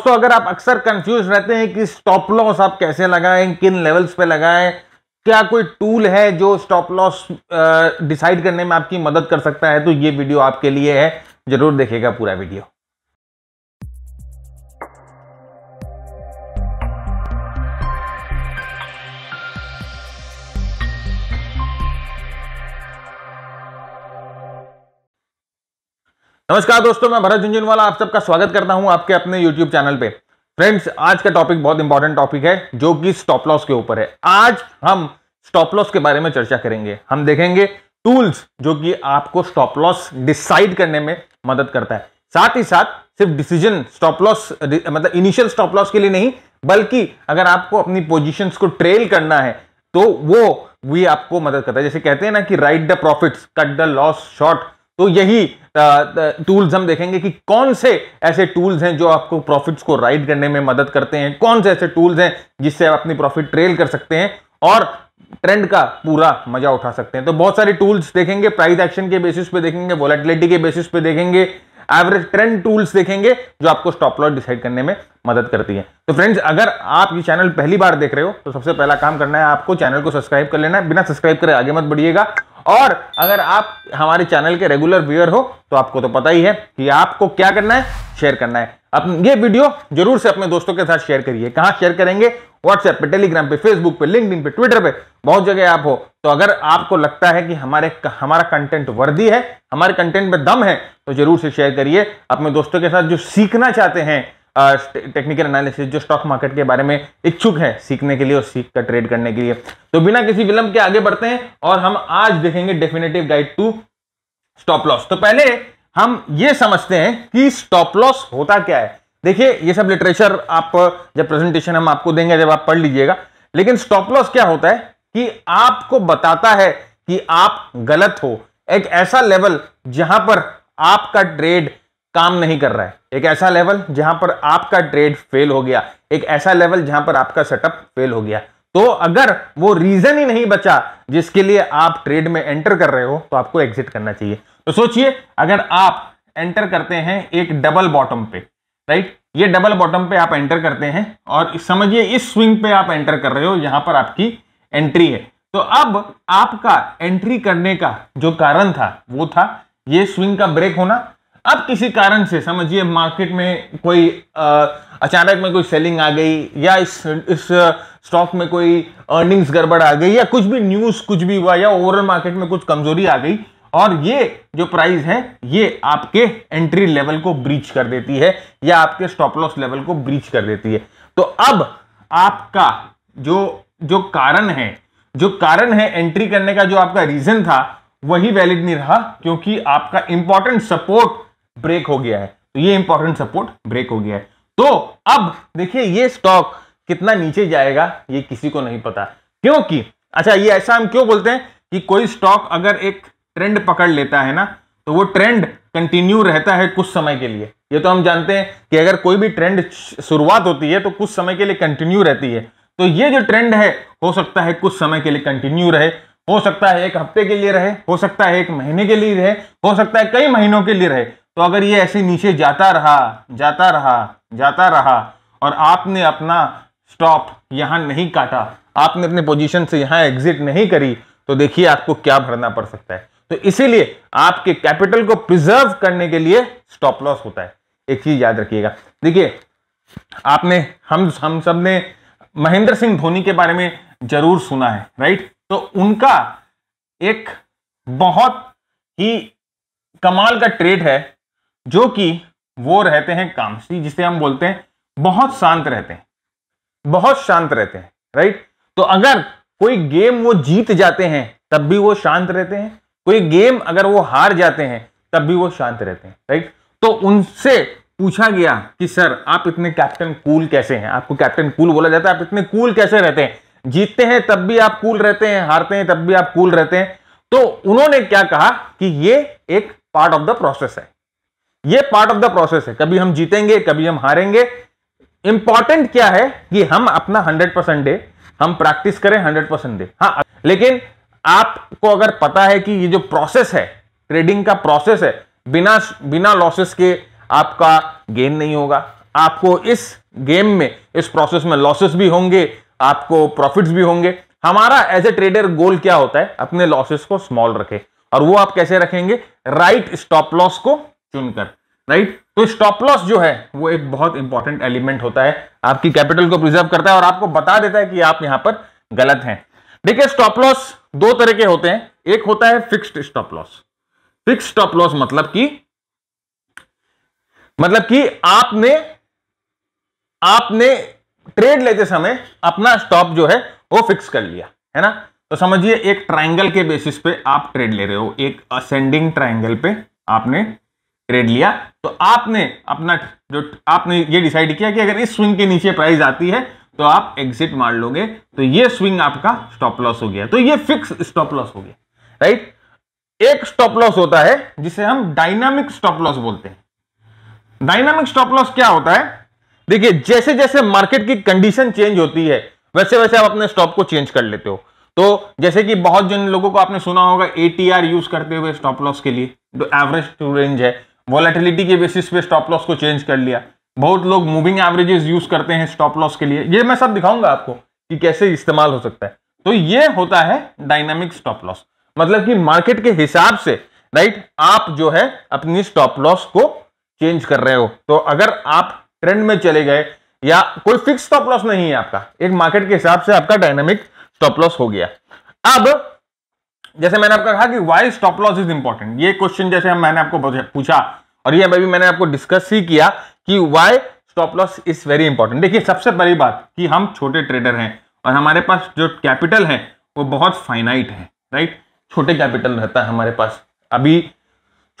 दोस्तों अगर आप अक्सर कंफ्यूज रहते हैं कि स्टॉप लॉस आप कैसे लगाएं किन लेवल्स पे लगाएं क्या कोई टूल है जो स्टॉप लॉस डिसाइड करने में आपकी मदद कर सकता है तो ये वीडियो आपके लिए है जरूर देखेगा पूरा वीडियो नमस्कार दोस्तों मैं भरत झुंझुनवाला आप सबका स्वागत करता हूं आपके अपने YouTube चैनल पे फ्रेंड्स आज का टॉपिक बहुत इंपॉर्टेंट टॉपिक है जो कि स्टॉप लॉस के ऊपर है आज हम स्टॉप लॉस के बारे में चर्चा करेंगे हम देखेंगे टूल्स जो कि आपको स्टॉप लॉस डिसाइड करने में मदद करता है साथ ही साथ सिर्फ डिसीजन स्टॉप लॉस मतलब इनिशियल स्टॉप लॉस के लिए नहीं बल्कि अगर आपको अपनी पोजिशन को ट्रेल करना है तो वो भी आपको मदद करता है जैसे कहते हैं ना कि right the profit cut the loss short तो यही टूल्स हम देखेंगे कि कौन से ऐसे टूल्स हैं जो आपको प्रॉफिट्स को राइड करने में मदद करते हैं कौन से ऐसे टूल्स हैं जिससे आप अपनी प्रॉफिट ट्रेल कर सकते हैं और ट्रेंड का पूरा मजा उठा सकते हैं तो बहुत सारे टूल्स देखेंगे प्राइस एक्शन के बेसिस पे देखेंगे वॉलेटिलिटी के बेसिस पे देखेंगे एवरेज ट्रेंड टूल्स देखेंगे जो आपको स्टॉप लॉस डिसाइड करने में मदद करती है तो फ्रेंड्स अगर आप ये चैनल पहली बार देख रहे हो तो सबसे पहला काम करना है आपको चैनल को सब्सक्राइब कर लेना है बिना सब्सक्राइब करे आगे मत बढ़िएगा और अगर आप हमारे चैनल के रेगुलर व्यूअर हो तो आपको तो पता ही है कि आपको क्या करना है शेयर करना है अब ये वीडियो जरूर से अपने दोस्तों के साथ शेयर करिए कहाँ शेयर करेंगे व्हाट्सएप पे टेलीग्राम पे फेसबुक पे लिंक पे ट्विटर पे बहुत जगह आप हो तो अगर आपको लगता है कि हमारे हमारा कंटेंट वर्दी है हमारे कंटेंट में दम है तो जरूर से शेयर करिए अपने दोस्तों के साथ जो सीखना चाहते हैं टेक्निकल एनालिसिस जो स्टॉक मार्केट के बारे में इच्छुक है सीखने के लिए और सीख कर ट्रेड करने के लिए तो बिना किसी विलंब के आगे बढ़ते हैं और हम आज देखेंगे definitive guide to stop loss तो पहले हम ये समझते हैं कि स्टॉप लॉस होता क्या है देखिए ये सब लिटरेचर आप जब प्रेजेंटेशन हम आपको देंगे जब आप पढ़ लीजिएगा लेकिन स्टॉप लॉस क्या होता है कि आपको बताता है कि आप गलत हो एक ऐसा लेवल जहां पर आपका ट्रेड काम नहीं कर रहा है एक ऐसा लेवल जहां पर आपका ट्रेड फेल हो गया एक ऐसा लेवल जहां पर आपका सेटअप फेल हो गया तो अगर वो रीजन ही नहीं बचा जिसके लिए आप ट्रेड में एंटर कर रहे हो तो आपको एग्जिट करना चाहिए तो सोचिए अगर आप एंटर करते हैं एक डबल बॉटम पे राइट ये डबल बॉटम पे आप एंटर करते हैं और समझिए इस स्विंग पे आप एंटर कर रहे हो यहां पर आपकी एंट्री है तो अब आपका एंट्री करने का जो कारण था वो था ये स्विंग का ब्रेक होना अब किसी कारण से समझिए मार्केट में कोई अचानक में कोई सेलिंग आ गई या इस इस स्टॉक में कोई अर्निंग्स गड़बड़ आ गई या कुछ भी न्यूज़ कुछ भी हुआ या ओवरऑल मार्केट में कुछ कमजोरी आ गई और ये जो प्राइस है ये आपके एंट्री लेवल को ब्रीच कर देती है या आपके स्टॉप लॉस लेवल को ब्रीच कर देती है तो अब आपका जो जो कारण है जो कारण है एंट्री करने का जो आपका रीजन था वही वैलिड नहीं रहा क्योंकि आपका इंपॉर्टेंट सपोर्ट ब्रेक हो गया है तो ये इंपॉर्टेंट सपोर्ट ब्रेक हो गया है तो अब देखिए ये स्टॉक कितना नीचे जाएगा ये किसी को नहीं पता क्योंकि अच्छा ये ऐसा हम क्यों बोलते हैं कि कोई स्टॉक अगर एक ट्रेंड पकड़ लेता है ना तो वो ट्रेंड कंटिन्यू रहता है कुछ समय के लिए ये तो हम जानते हैं कि अगर कोई भी ट्रेंड शुरुआत होती है तो कुछ समय के लिए कंटिन्यू रहती है तो ये जो ट्रेंड है हो सकता है कुछ समय के लिए कंटिन्यू रहे हो सकता है एक हफ्ते के लिए रहे हो सकता है एक महीने के लिए रहे हो सकता है कई महीनों के लिए रहे तो अगर ये ऐसे नीचे जाता रहा जाता रहा जाता रहा और आपने अपना स्टॉप यहाँ नहीं काटा आपने अपने पोजीशन से यहाँ एग्जिट नहीं करी तो देखिए आपको क्या भरना पड़ सकता है तो इसीलिए आपके कैपिटल को प्रिजर्व करने के लिए स्टॉप लॉस होता है एक चीज याद रखिएगा देखिए आपने हम हम सब ने महेंद्र सिंह धोनी के बारे में जरूर सुना है राइट तो उनका एक बहुत ही कमाल का ट्रेड है जो कि वो रहते हैं कामसी जिसे हम बोलते हैं बहुत शांत रहते हैं बहुत शांत रहते हैं राइट तो अगर कोई गेम वो जीत जाते हैं तब भी वो शांत रहते हैं कोई गेम अगर वो हार जाते हैं तब भी वो शांत रहते हैं राइट तो उनसे पूछा गया कि सर आप इतने कैप्टन कूल कैसे हैं आपको कैप्टन कूल बोला जाता है आप इतने कूल कैसे रहते हैं जीतते हैं तब भी आप कूल रहते हैं हारते हैं तब भी आप कूल रहते हैं तो उन्होंने क्या कहा कि ये एक पार्ट ऑफ द प्रोसेस है ये पार्ट ऑफ द प्रोसेस है कभी हम जीतेंगे कभी हम हारेंगे इंपॉर्टेंट क्या है कि हम अपना हंड्रेड परसेंट दे हम प्रैक्टिस करें हंड्रेड परसेंट दे हाँ लेकिन आपको अगर पता है कि ये जो प्रोसेस है ट्रेडिंग का प्रोसेस है बिना बिना लॉसेस के आपका गेन नहीं होगा आपको इस गेम में इस प्रोसेस में लॉसेस भी होंगे आपको प्रॉफिट्स भी होंगे हमारा एज ए ट्रेडर गोल क्या होता है अपने लॉसेस को स्मॉल रखें और वो आप कैसे रखेंगे राइट स्टॉप लॉस को चुनकर राइट तो स्टॉप लॉस जो है वो एक बहुत इंपॉर्टेंट एलिमेंट होता है आपकी कैपिटल को प्रिजर्व करता है और आपको बता देता है कि आप यहां पर गलत हैं देखिए स्टॉप लॉस दो तरह के होते हैं एक होता है fixed stop loss fix stop loss मतलब कि मतलब कि आपने आपने ट्रेड लेते समय अपना स्टॉप जो है वो फिक्स कर लिया है ना तो समझिए एक ट्राइंगल के बेसिस पे आप ट्रेड ले रहे हो एक असेंडिंग ट्राइंगल पे आपने ट्रेड लिया तो आपने अपना जो आपने ये डिसाइड किया कि अगर इस स्विंग के नीचे प्राइस आती है तो आप एग्जिट मार लोगे तो ये स्विंग आपका स्टॉप लॉस हो गया तो ये फिक्स स्टॉप लॉस हो गया राइट एक स्टॉप लॉस होता है जिसे हम डायनामिक स्टॉप लॉस बोलते हैं डायनामिक स्टॉप लॉस क्या होता है देखिए जैसे जैसे मार्केट की कंडीशन चेंज होती है वैसे वैसे आप अपने स्टॉप को चेंज कर लेते हो तो जैसे कि बहुत जन लोगों को आपने सुना होगा एटीआर यूज करते हुए स्टॉप लॉस के लिए जो एवरेज रेंज है वॉलेटिलिटी के बेसिस पे स्टॉप लॉस को चेंज कर लिया बहुत लोग मूविंग एवरेजेस यूज करते हैं स्टॉप लॉस के लिए ये मैं सब दिखाऊंगा आपको कि कैसे इस्तेमाल हो सकता है तो ये होता है डायनामिक स्टॉप लॉस मतलब कि मार्केट के हिसाब से राइट आप जो है अपनी स्टॉप लॉस को चेंज कर रहे हो तो अगर आप ट्रेंड में चले गए या कोई फिक्स स्टॉप लॉस नहीं है आपका एक मार्केट के हिसाब से आपका डायनामिक स्टॉप लॉस हो गया अब जैसे मैंने आपका कहा कि why stop loss is important ये क्वेश्चन जैसे हम मैंने आपको पूछा और ये अभी मैंने आपको डिस्कस ही किया कि why stop loss is very important देखिए सबसे बड़ी बात कि हम छोटे ट्रेडर हैं और हमारे पास जो कैपिटल है वो बहुत फाइनाइट है राइट छोटे कैपिटल रहता है हमारे पास अभी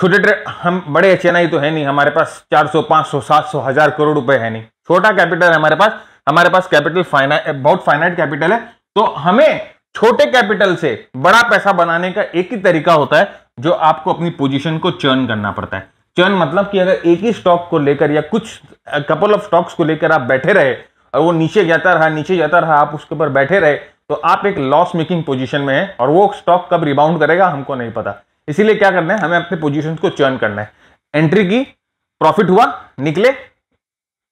छोटे ट्रेड हम बड़े एच तो है नहीं हमारे पास 400 500 700 हजार करोड़ रुपए है नहीं छोटा कैपिटल है हमारे पास हमारे पास कैपिटल फाइना बहुत फाइनाइट कैपिटल है तो हमें छोटे कैपिटल से बड़ा पैसा बनाने का एक ही तरीका होता है जो आपको अपनी पोजीशन को चर्न करना पड़ता है चर्न मतलब कि अगर एक ही स्टॉक को लेकर या कुछ कपल ऑफ स्टॉक्स को लेकर आप बैठे रहे और वो नीचे जाता रहा नीचे जाता रहा आप उसके ऊपर बैठे रहे तो आप एक लॉस मेकिंग पोजीशन में है और वो स्टॉक कब रिबाउंड करेगा हमको नहीं पता इसीलिए क्या करना है हमें अपने पोजीशन को चर्न करना है एंट्री की प्रॉफिट हुआ निकले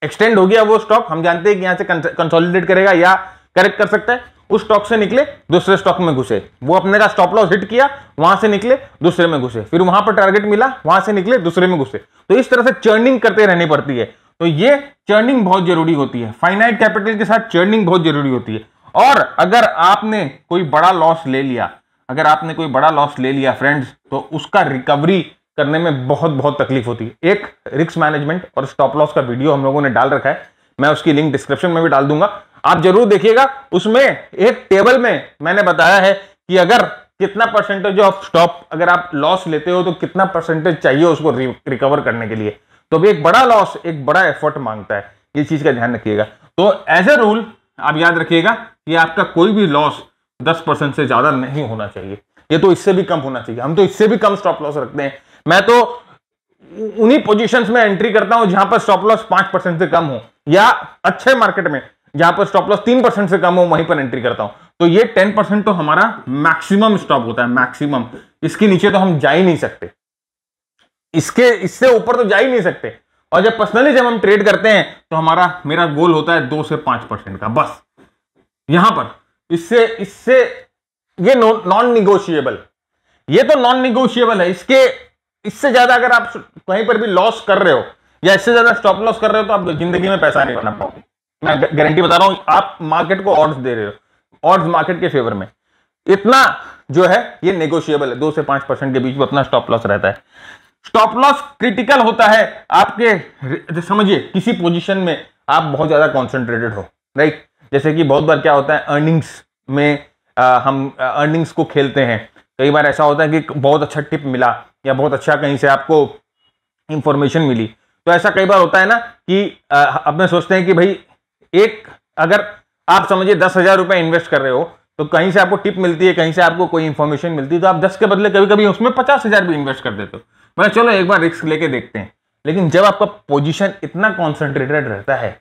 एक्सटेंड हो गया वो स्टॉक हम जानते हैं कि यहां से कंसोलिडेट करेगा या करेक्ट कर सकता है उस स्टॉक से निकले दूसरे स्टॉक में घुसे वो अपने का स्टॉप लॉस हिट किया वहां से निकले दूसरे में घुसे फिर वहां पर टारगेट मिला वहां से निकले दूसरे में घुसे तो इस तरह से चर्निंग करते रहनी पड़ती है तो ये चर्निंग बहुत जरूरी होती है फाइनाइट कैपिटल के साथ चर्निंग बहुत जरूरी होती है और अगर आपने कोई बड़ा लॉस ले लिया अगर आपने कोई बड़ा लॉस ले लिया फ्रेंड्स तो उसका रिकवरी करने में बहुत बहुत तकलीफ होती है एक रिस्क मैनेजमेंट और स्टॉप लॉस का वीडियो हम लोगों ने डाल रखा है मैं उसकी लिंक डिस्क्रिप्शन में भी डाल दूंगा आप जरूर देखिएगा उसमें एक टेबल में मैंने बताया है कि अगर कितना परसेंटेज ऑफ स्टॉप अगर आप लॉस लेते हो तो कितना परसेंटेज चाहिए उसको रिकवर करने के लिए तो भी एक बड़ा लॉस एक बड़ा एफर्ट मांगता है ये चीज का ध्यान रखिएगा तो एज ए रूल आप याद रखिएगा कि आपका कोई भी लॉस दस परसेंट से ज्यादा नहीं होना चाहिए ये तो इससे भी कम होना चाहिए हम तो इससे भी कम स्टॉप लॉस रखते हैं मैं तो उन्हीं पोजीशंस में एंट्री करता हूं जहां पर स्टॉप लॉस पांच परसेंट से कम हो या अच्छे मार्केट में जहां पर स्टॉप लॉस तीन परसेंट से कम हो वहीं पर एंट्री करता हूं तो ये टेन परसेंट तो हमारा मैक्सिमम स्टॉप होता है मैक्सिमम इसके नीचे तो हम जा ही नहीं सकते इसके इससे ऊपर तो जा ही नहीं सकते और जब पर्सनली जब हम ट्रेड करते हैं तो हमारा मेरा गोल होता है दो से पांच परसेंट का बस यहां पर इससे इससे ये नॉन निगोशिएबल ये तो नॉन निगोशिएबल है इसके इससे ज्यादा अगर आप कहीं पर भी लॉस कर रहे हो या इससे ज्यादा स्टॉप लॉस कर रहे हो तो आप जिंदगी में पैसा नहीं बना पाओगे मैं गारंटी बता रहा हूं आप मार्केट को ऑर्ड्स दे रहे हो ऑर्ड्स मार्केट के फेवर में इतना जो है ये नेगोशिएबल है दो से पांच परसेंट के बीच में अपना स्टॉप लॉस रहता है स्टॉप लॉस क्रिटिकल होता है आपके समझिए किसी पोजीशन में आप बहुत ज्यादा कॉन्सेंट्रेटेड हो राइट जैसे कि बहुत बार क्या होता है अर्निंग्स में आ, हम अर्निंग्स को खेलते हैं कई बार ऐसा होता है कि बहुत अच्छा टिप मिला या बहुत अच्छा कहीं से आपको इंफॉर्मेशन मिली तो ऐसा कई बार होता है ना कि अपने सोचते हैं कि भाई एक अगर आप समझिए दस हजार रुपये इन्वेस्ट कर रहे हो तो कहीं से आपको टिप मिलती है कहीं से आपको कोई इन्फॉर्मेशन मिलती है तो आप दस के बदले कभी कभी उसमें पचास हजार भी इन्वेस्ट कर देते हो मैं चलो एक बार रिस्क लेके देखते हैं लेकिन जब आपका पोजिशन इतना कॉन्सेंट्रेटेड रहता है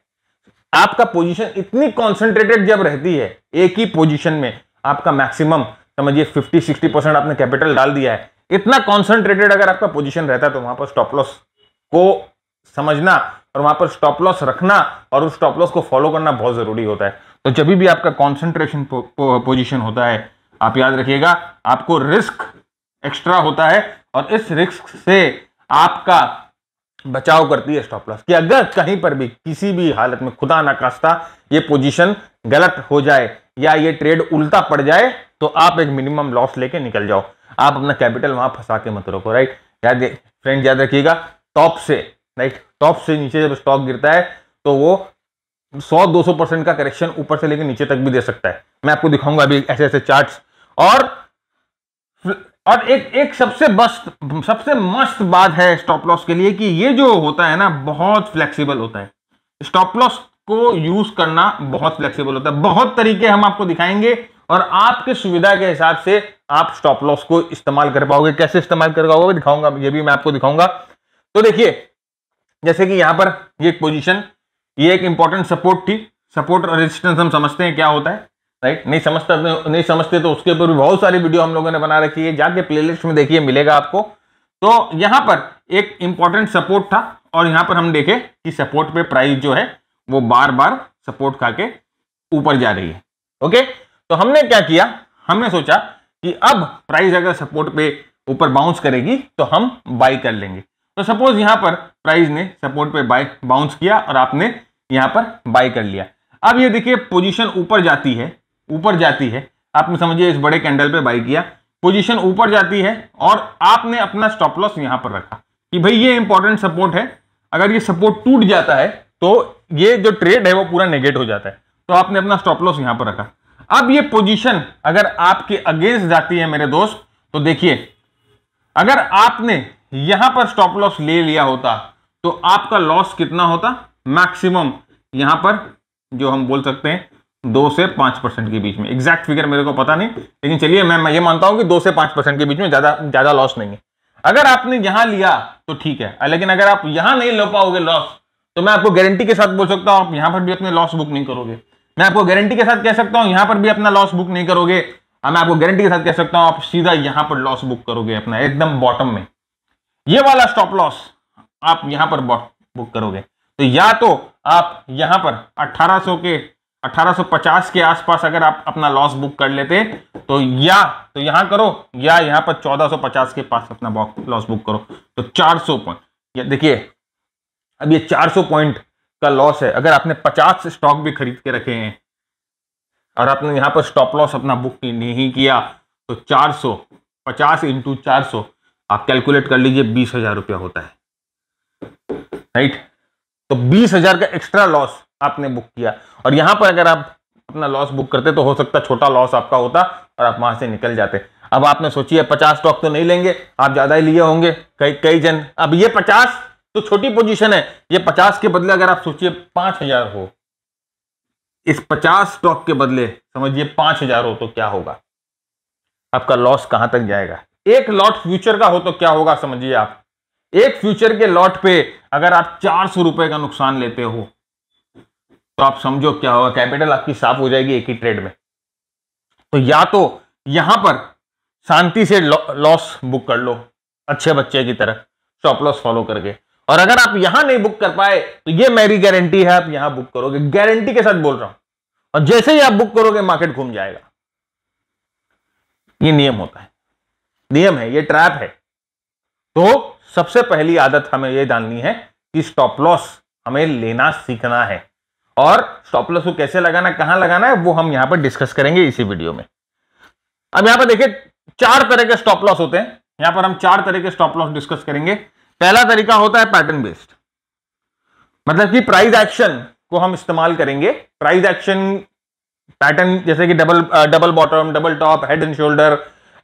आपका पोजिशन इतनी कॉन्सेंट्रेटेड जब रहती है एक ही पोजिशन में आपका मैक्सिमम समझिए फिफ्टी सिक्सटी परसेंट आपने कैपिटल डाल दिया है इतना कॉन्सेंट्रेटेड अगर आपका पोजिशन रहता है तो वहां पर स्टॉप लॉस को समझना और वहां पर स्टॉप लॉस रखना और उस स्टॉप लॉस को फॉलो करना बहुत ज़रूरी होता है तो जब भी आपका कॉन्सेंट्रेशन पोजिशन होता है आप याद रखिएगा आपको रिस्क एक्स्ट्रा होता है और इस रिस्क से आपका बचाव करती है स्टॉप लॉस कि अगर कहीं पर भी किसी भी हालत में खुदा नाकास्ता ये पोजीशन गलत हो जाए या ये ट्रेड उल्टा पड़ जाए तो आप एक मिनिमम लॉस लेके निकल जाओ आप अपना कैपिटल वहां फंसा के मत रखो राइट याद फ्रेंड याद रखिएगा टॉप से राइट टॉप से नीचे जब स्टॉक गिरता है तो वो 100-200 परसेंट का करेक्शन ऊपर से लेकर नीचे तक भी दे सकता है मैं आपको दिखाऊंगा अभी ऐसे ऐसे चार्ट्स और और एक एक सबसे बस्त सबसे मस्त बात है स्टॉप लॉस के लिए कि ये जो होता है ना बहुत फ्लेक्सिबल होता है स्टॉप लॉस को यूज करना बहुत फ्लेक्सिबल होता है बहुत तरीके हम आपको दिखाएंगे और आपके सुविधा के हिसाब से आप स्टॉप लॉस को इस्तेमाल कर पाओगे कैसे इस्तेमाल कर पाओगे दिखाऊंगा ये भी मैं आपको दिखाऊंगा तो देखिए जैसे कि यहाँ पर ये एक पोजीशन ये एक इंपॉर्टेंट सपोर्ट थी सपोर्ट और रेजिस्टेंस हम समझते हैं क्या होता है राइट नहीं समझता नहीं समझते तो उसके ऊपर भी बहुत सारी वीडियो हम लोगों ने बना रखी है जाके प्लेलिस्ट में देखिए मिलेगा आपको तो यहाँ पर एक इंपॉर्टेंट सपोर्ट था और यहाँ पर हम देखे कि सपोर्ट पे प्राइस जो है वो बार बार सपोर्ट खा के ऊपर जा रही है ओके तो हमने क्या किया हमने सोचा कि अब प्राइस अगर सपोर्ट पे ऊपर बाउंस करेगी तो हम बाई कर लेंगे तो सपोज यहां पर प्राइस ने सपोर्ट पे बाय बाउंस किया और आपने यहां पर बाय कर लिया अब ये देखिए पोजीशन ऊपर जाती है ऊपर जाती है आपने समझिए इस बड़े कैंडल पे बाई किया पोजीशन ऊपर जाती है और आपने अपना स्टॉप लॉस यहां पर रखा कि भाई ये इंपॉर्टेंट सपोर्ट है अगर ये सपोर्ट टूट जाता है तो ये जो ट्रेड है वो पूरा नेगेट हो जाता है तो आपने अपना स्टॉप लॉस यहां पर रखा अब ये पोजीशन अगर आपके अगेंस्ट जाती है मेरे दोस्त तो देखिए अगर आपने यहां पर स्टॉप लॉस ले लिया होता तो आपका लॉस कितना होता मैक्सिमम यहां पर जो हम बोल सकते हैं दो से पांच परसेंट के बीच में एग्जैक्ट फिगर मेरे को पता नहीं लेकिन चलिए मैं मैं ये मानता हूं कि दो से पांच परसेंट के बीच में ज्यादा ज्यादा लॉस नहीं है अगर आपने यहां लिया तो ठीक है लेकिन अगर आप यहां नहीं लो पाओगे लॉस तो मैं आपको गारंटी के साथ बोल सकता हूं आप यहां पर भी अपने लॉस बुक नहीं करोगे मैं आपको गारंटी के साथ कह सकता हूं यहां पर भी अपना लॉस बुक नहीं करोगे हाँ, मैं आपको गारंटी के साथ कह सकता हूं आप सीधा यहां पर लॉस बुक करोगे अपना एकदम बॉटम में ये वाला स्टॉप लॉस आप यहां पर बुक करोगे तो या तो आप यहां पर 1800 के 1850 के आसपास अगर आप अपना लॉस बुक कर लेते तो या तो यहां करो या यहां पर 1450 के पास अपना लॉस बुक करो तो 400 पॉइंट देखिए अब ये 400 पॉइंट का लॉस है अगर आपने 50 स्टॉक भी खरीद के रखे हैं और आपने यहां पर स्टॉप लॉस अपना बुक नहीं किया तो 400 पचास इंटू चार आप कैलकुलेट कर लीजिए बीस हजार रुपया होता है राइट तो बीस हजार का एक्स्ट्रा लॉस आपने बुक किया और यहां पर अगर आप अपना लॉस बुक करते तो हो सकता छोटा लॉस आपका होता और आप वहां से निकल जाते अब आपने सोची है पचास स्टॉक तो नहीं लेंगे आप ज्यादा ही लिए होंगे कई कई जन अब ये पचास तो छोटी पोजीशन है ये पचास के बदले अगर आप सोचिए पांच हजार हो इस पचास स्टॉक के बदले समझिए पांच हजार हो तो क्या होगा आपका लॉस कहां तक जाएगा एक लॉट फ्यूचर का हो तो क्या होगा समझिए आप एक फ्यूचर के लॉट पे अगर आप चार सौ रुपए का नुकसान लेते हो तो आप समझो क्या होगा कैपिटल आपकी साफ हो जाएगी एक ही ट्रेड में तो या तो यहां पर शांति से लॉस बुक कर लो अच्छे बच्चे की तरह स्टॉप लॉस फॉलो करके और अगर आप यहां नहीं बुक कर पाए तो ये मेरी गारंटी है आप यहां बुक करोगे गारंटी के साथ बोल रहा हूं और जैसे ही आप बुक करोगे मार्केट घूम जाएगा ये नियम होता है नियम है ये ट्रैप है तो सबसे पहली आदत हमें ये डालनी है कि स्टॉप लॉस हमें लेना सीखना है और स्टॉप लॉस को कैसे लगाना कहां लगाना है वो हम यहां पर डिस्कस करेंगे इसी वीडियो में अब यहां पर देखिए चार तरह के स्टॉप लॉस होते हैं यहां पर हम चार तरह के स्टॉप लॉस डिस्कस करेंगे पहला तरीका होता है पैटर्न बेस्ड मतलब कि प्राइस एक्शन को हम इस्तेमाल करेंगे प्राइस एक्शन पैटर्न जैसे कि double double bottom double top head and shoulder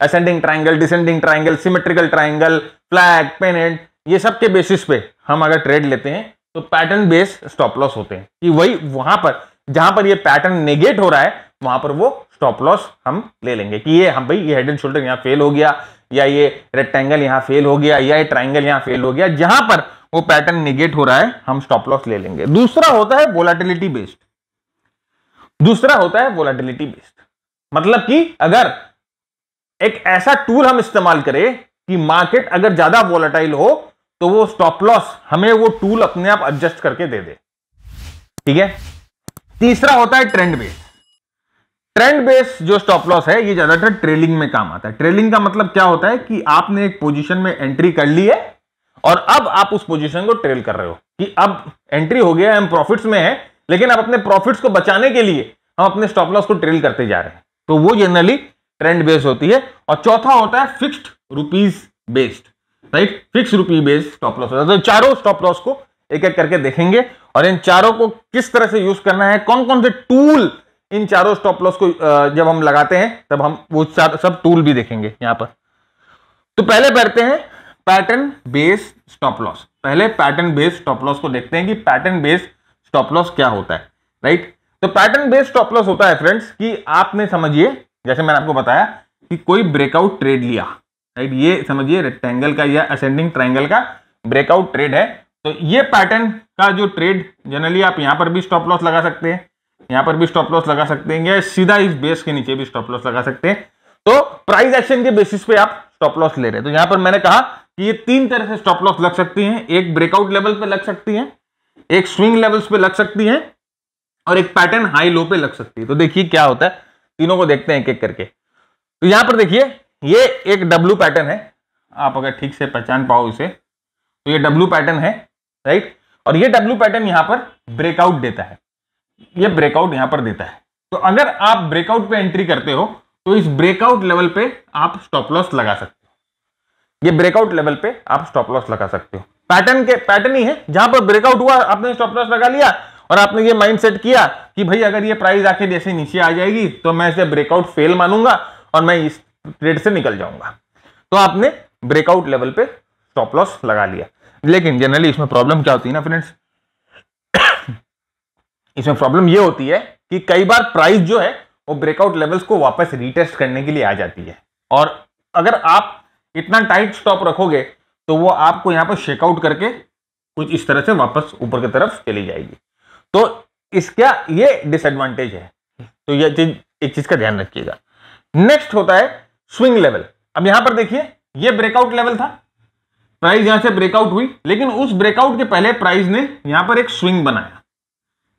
ascending triangle descending triangle symmetrical triangle flag pennant ये सब के बेसिस पे हम अगर ट्रेड लेते हैं तो पैटर्न बेस स्टॉप लॉस होते हैं कि वही वहां पर जहां पर ये पैटर्न नेगेट हो रहा है वहां पर वो स्टॉप लॉस हम ले लेंगे कि ये हम भाई ये हेड एंड शोल्डर यहाँ फेल हो गया या ये रेक्टेंगल यहाँ फेल हो गया या ये ट्राइंगल यहाँ फेल हो गया जहां पर वो पैटर्न निगेट हो रहा है हम स्टॉप लॉस ले लेंगे दूसरा होता है वोलाटिलिटी बेस्ड दूसरा होता है वोलाटिलिटी बेस्ड मतलब कि अगर एक ऐसा टूल हम इस्तेमाल करें कि मार्केट अगर ज्यादा वॉलेटाइल हो तो वो स्टॉप लॉस हमें वो टूल अपने आप एडजस्ट करके दे दे ठीक है तीसरा होता है ट्रेंड बेस ट्रेंड बेस जो स्टॉप लॉस है ये ज्यादातर ट्रेलिंग में काम आता है ट्रेलिंग का मतलब क्या होता है कि आपने एक पोजीशन में एंट्री कर ली है और अब आप उस पोजीशन को ट्रेल कर रहे हो कि अब एंट्री हो गया हम प्रॉफिट्स में है लेकिन आप अपने प्रॉफिट्स को बचाने के लिए हम अपने स्टॉप लॉस को ट्रेल करते जा रहे हैं तो वो जनरली ट्रेंड बेस होती है और चौथा होता है fixed rupees based right fix rupee based stop loss होता है तो चारों स्टॉप लॉस को एक एक करके देखेंगे और इन चारों को किस तरह से यूज करना है कौन कौन से टूल इन चारों स्टॉप लॉस को जब हम लगाते हैं तब हम वो सब टूल भी देखेंगे यहां पर तो पहले बढ़ते हैं पैटर्न बेस्ड स्टॉप लॉस पहले पैटर्न बेस्ड स्टॉप लॉस को देखते हैं कि पैटर्न बेस्ड स्टॉप लॉस क्या होता है राइट तो पैटर्न बेस्ड स्टॉप लॉस होता है फ्रेंड्स कि आपने समझिए जैसे मैंने आपको बताया कि कोई ब्रेकआउट ट्रेड लिया राइट ये समझिए रेक्टेंगल का या असेंडिंग ट्राइंगल का ब्रेकआउट ट्रेड है तो ये पैटर्न का जो ट्रेड जनरली आप यहाँ पर भी स्टॉप लॉस लगा सकते हैं यहाँ पर भी स्टॉप लॉस लगा सकते हैं या सीधा इस बेस के नीचे भी स्टॉप लॉस लगा सकते हैं तो प्राइस एक्शन के बेसिस पे आप स्टॉप लॉस ले रहे हैं तो यहाँ पर मैंने कहा कि ये तीन तरह से स्टॉप लॉस लग सकती हैं एक ब्रेकआउट लेवल पे लग सकती हैं एक स्विंग लेवल्स पे लग सकती हैं और एक पैटर्न हाई लो पे लग सकती है तो देखिए क्या होता है तीनों को देखते हैं एक एक करके तो यहां पर देखिए ये एक डब्लू पैटर्न है आप अगर ठीक से पहचान पाओ इसे तो ये डब्लू पैटर्न है राइट और ये डब्लू पैटर्न यहां पर ब्रेकआउट देता है ये ब्रेकआउट यहां पर देता है तो अगर आप ब्रेकआउट पे एंट्री करते हो तो इस ब्रेकआउट लेवल पे आप स्टॉप लॉस लगा सकते हो ये ब्रेकआउट लेवल पे आप स्टॉप लॉस लगा सकते हो पैटर्न के पैटर्न ही है जहां पर ब्रेकआउट हुआ आपने स्टॉप लॉस लगा लिया और आपने ये माइंड सेट किया कि भाई अगर ये प्राइस आके जैसे नीचे आ जाएगी तो मैं इसे ब्रेकआउट फेल मानूंगा और मैं इस ट्रेड से निकल जाऊंगा तो आपने ब्रेकआउट लेवल पे स्टॉप लॉस लगा लिया लेकिन जनरली इसमें प्रॉब्लम क्या होती है ना फ्रेंड्स इसमें प्रॉब्लम ये होती है कि कई बार प्राइस जो है वो ब्रेकआउट लेवल्स को वापस रिटेस्ट करने के लिए आ जाती है और अगर आप इतना टाइट स्टॉप रखोगे तो वो आपको यहाँ पर शेकआउट करके कुछ इस तरह से वापस ऊपर की तरफ चली जाएगी तो इसका ये डिसएडवांटेज है तो ये चीज एक चीज का ध्यान रखिएगा नेक्स्ट होता है स्विंग लेवल अब यहां पर देखिए ये ब्रेकआउट लेवल था प्राइस यहां से ब्रेकआउट हुई लेकिन उस ब्रेकआउट के पहले प्राइस ने यहां पर एक स्विंग बनाया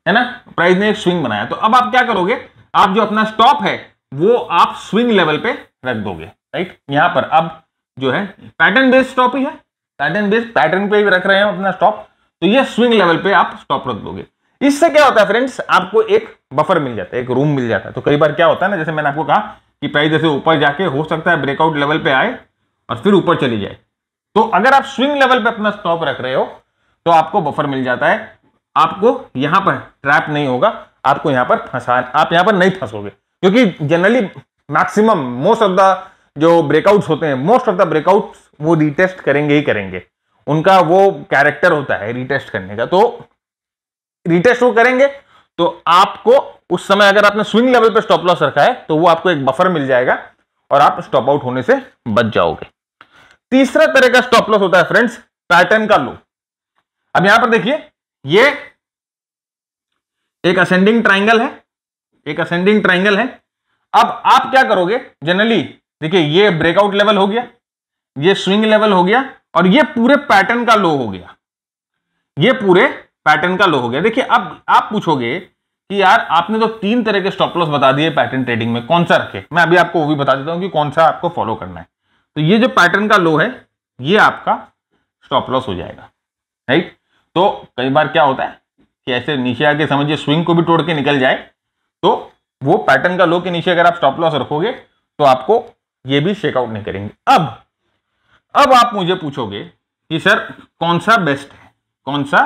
है ना प्राइस ने एक स्विंग बनाया तो अब आप क्या करोगे आप जो अपना स्टॉप है वो आप स्विंग लेवल पे रख दोगे राइट यहां पर अब जो है पैटर्न बेस्ड स्टॉप ही है पैटर्न बेस्ड पैटर्न पे भी रख रहे हैं अपना स्टॉप तो ये स्विंग लेवल पे आप स्टॉप रख दोगे इससे क्या होता है फ्रेंड्स आपको एक बफर मिल जाता है एक रूम मिल जाता है तो कई बार क्या होता है ना जैसे मैंने आपको कहा कि प्राइस जैसे ऊपर जाके हो सकता है ब्रेकआउट लेवल पे आए और फिर ऊपर चली जाए तो अगर आप स्विंग लेवल पे अपना स्टॉप रख रहे हो तो आपको बफर मिल जाता है आपको यहां पर ट्रैप नहीं होगा आपको यहां पर फंसा आप यहां पर नहीं फंसोगे क्योंकि generally maximum most of the जो ब्रेकआउट होते हैं मोस्ट ऑफ द ब्रेकआउट वो रिटेस्ट करेंगे ही करेंगे उनका वो कैरेक्टर होता है रिटेस्ट करने का तो रिटेस्ट वो करेंगे तो आपको उस समय अगर आपने स्विंग लेवल पर स्टॉप लॉस रखा है तो वो आपको एक बफर मिल जाएगा और आप स्टॉप आउट होने से बच जाओगे तीसरा तरह का स्टॉप लॉस होता है फ्रेंड्स पैटर्न का लो अब यहां पर देखिए ये एक असेंडिंग ट्राइंगल है एक असेंडिंग ट्राइंगल है अब आप क्या करोगे जनरली देखिए ये ब्रेकआउट लेवल हो गया ये स्विंग लेवल हो गया और ये पूरे पैटर्न का लो हो गया ये पूरे पैटर्न का लो हो गया देखिए अब आप पूछोगे कि यार आपने तो तीन तरह के स्टॉप लॉस बता दिए पैटर्न ट्रेडिंग में कौन सा रखे मैं अभी आपको वो भी बता देता हूं कि कौन सा आपको फॉलो करना है तो ये जो पैटर्न का लो है ये आपका स्टॉप लॉस हो जाएगा राइट तो कई बार क्या होता है कि ऐसे नीचे आके समझिए स्विंग को भी तोड़ के निकल जाए तो वो पैटर्न का लो के नीचे अगर आप स्टॉप लॉस रखोगे तो आपको ये भी शेकआउट नहीं करेंगे अब अब आप मुझे पूछोगे कि सर कौन सा बेस्ट है कौन सा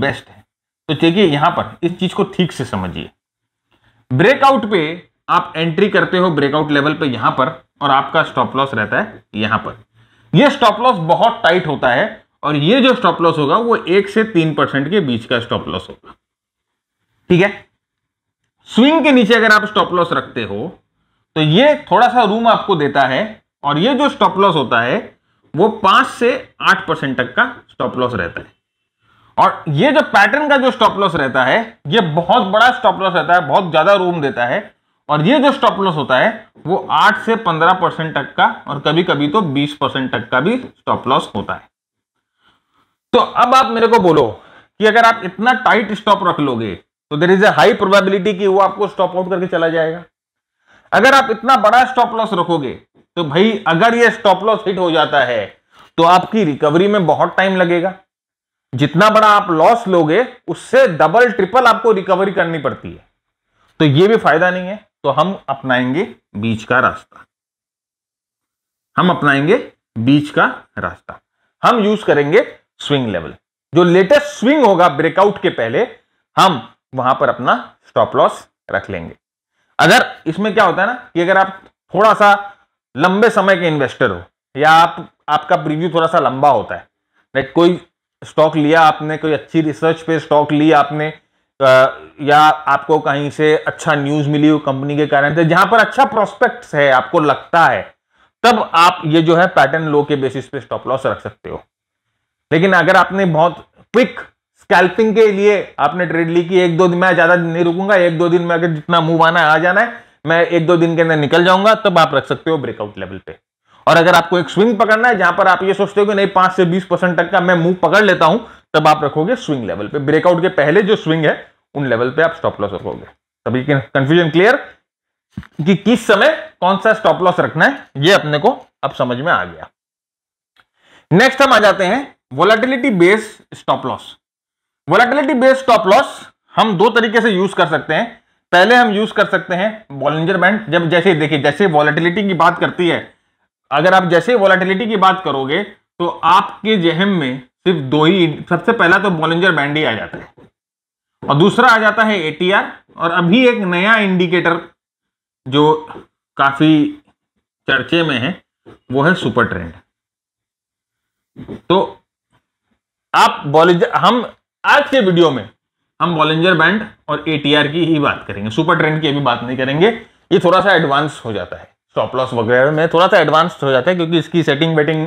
बेस्ट है तो देखिए यहां पर इस चीज को ठीक से समझिए ब्रेकआउट पे आप एंट्री करते हो ब्रेकआउट लेवल पे यहां पर और आपका स्टॉप लॉस रहता है यहां पर यह स्टॉप लॉस बहुत टाइट होता है और ये जो स्टॉप लॉस होगा वो एक से तीन परसेंट के बीच का स्टॉप लॉस होगा ठीक है स्विंग के नीचे अगर आप स्टॉप लॉस रखते हो तो ये थोड़ा सा रूम आपको देता है और ये जो स्टॉप लॉस होता है वो पांच से आठ परसेंट तक का स्टॉप लॉस रहता है और ये जो पैटर्न का जो स्टॉप लॉस रहता है ये बहुत बड़ा स्टॉप लॉस रहता है बहुत ज्यादा रूम देता है और ये जो स्टॉप लॉस होता है वो 8 से 15 परसेंट तक का और कभी कभी तो 20 परसेंट तक का भी स्टॉप लॉस होता है तो अब आप मेरे को बोलो कि अगर आप इतना टाइट स्टॉप रख लोगे तो there is a high probability कि वो आपको स्टॉप आउट करके चला जाएगा अगर आप इतना बड़ा स्टॉप लॉस रखोगे तो भाई अगर ये स्टॉप लॉस हिट हो जाता है तो आपकी रिकवरी में बहुत टाइम लगेगा जितना बड़ा आप लॉस लोगे उससे डबल ट्रिपल आपको रिकवरी करनी पड़ती है तो ये भी फायदा नहीं है तो हम अपनाएंगे बीच का रास्ता हम अपनाएंगे बीच का रास्ता हम यूज करेंगे स्विंग लेवल जो लेटेस्ट स्विंग होगा ब्रेकआउट के पहले हम वहां पर अपना स्टॉप लॉस रख लेंगे अगर इसमें क्या होता है ना कि अगर आप थोड़ा सा लंबे समय के इन्वेस्टर हो या आप आपका प्रीव्यू थोड़ा सा लंबा होता है कोई स्टॉक लिया आपने कोई अच्छी रिसर्च पे स्टॉक ली आपने या आपको कहीं से अच्छा न्यूज़ मिली हो कंपनी के कारण से जहां पर अच्छा प्रोस्पेक्ट है आपको लगता है तब आप ये जो है पैटर्न लो के बेसिस पे स्टॉप लॉस रख सकते हो लेकिन अगर आपने बहुत क्विक स्कैल्पिंग के लिए आपने ट्रेड ली कि एक दो दिन मैं ज्यादा नहीं रुकूंगा एक दो दिन में अगर जितना मूव आना है आ जाना है मैं एक दो दिन के अंदर निकल जाऊंगा तब आप रख सकते हो ब्रेकआउट लेवल पे और अगर आपको एक स्विंग पकड़ना है जहां पर आप ये सोचते हो कि नहीं पांच से बीस परसेंट तक का मैं मूव पकड़ लेता हूं तब आप रखोगे स्विंग लेवल पे ब्रेकआउट के पहले जो स्विंग है उन लेवल पे आप स्टॉप लॉस रखोगे तभी कंफ्यूजन क्लियर कि किस समय कौन सा स्टॉप लॉस रखना है ये अपने को अब समझ में आ गया नेक्स्ट हम आ जाते हैं volatility base stop loss volatility based stop loss हम दो तरीके से यूज कर सकते हैं पहले हम यूज कर सकते हैं वॉलेंजर बैंड जब जैसे देखिए जैसे वॉलेटिलिटी की बात करती है अगर आप जैसे वॉलेटिलिटी की बात करोगे तो आपके जहम में सिर्फ दो ही सबसे पहला तो बॉलेंजर बैंड ही आ जाता है और दूसरा आ जाता है एटीआर और अभी एक नया इंडिकेटर जो काफी चर्चे में है वो है सुपर ट्रेंड तो आप बॉलिंजर हम आज के वीडियो में हम बॉलेंजर बैंड और एटीआर की ही बात करेंगे सुपर ट्रेंड की अभी बात नहीं करेंगे ये थोड़ा सा एडवांस हो जाता है स्टॉप लॉस वगैरह में थोड़ा सा एडवांस हो जाता है क्योंकि इसकी सेटिंग वेटिंग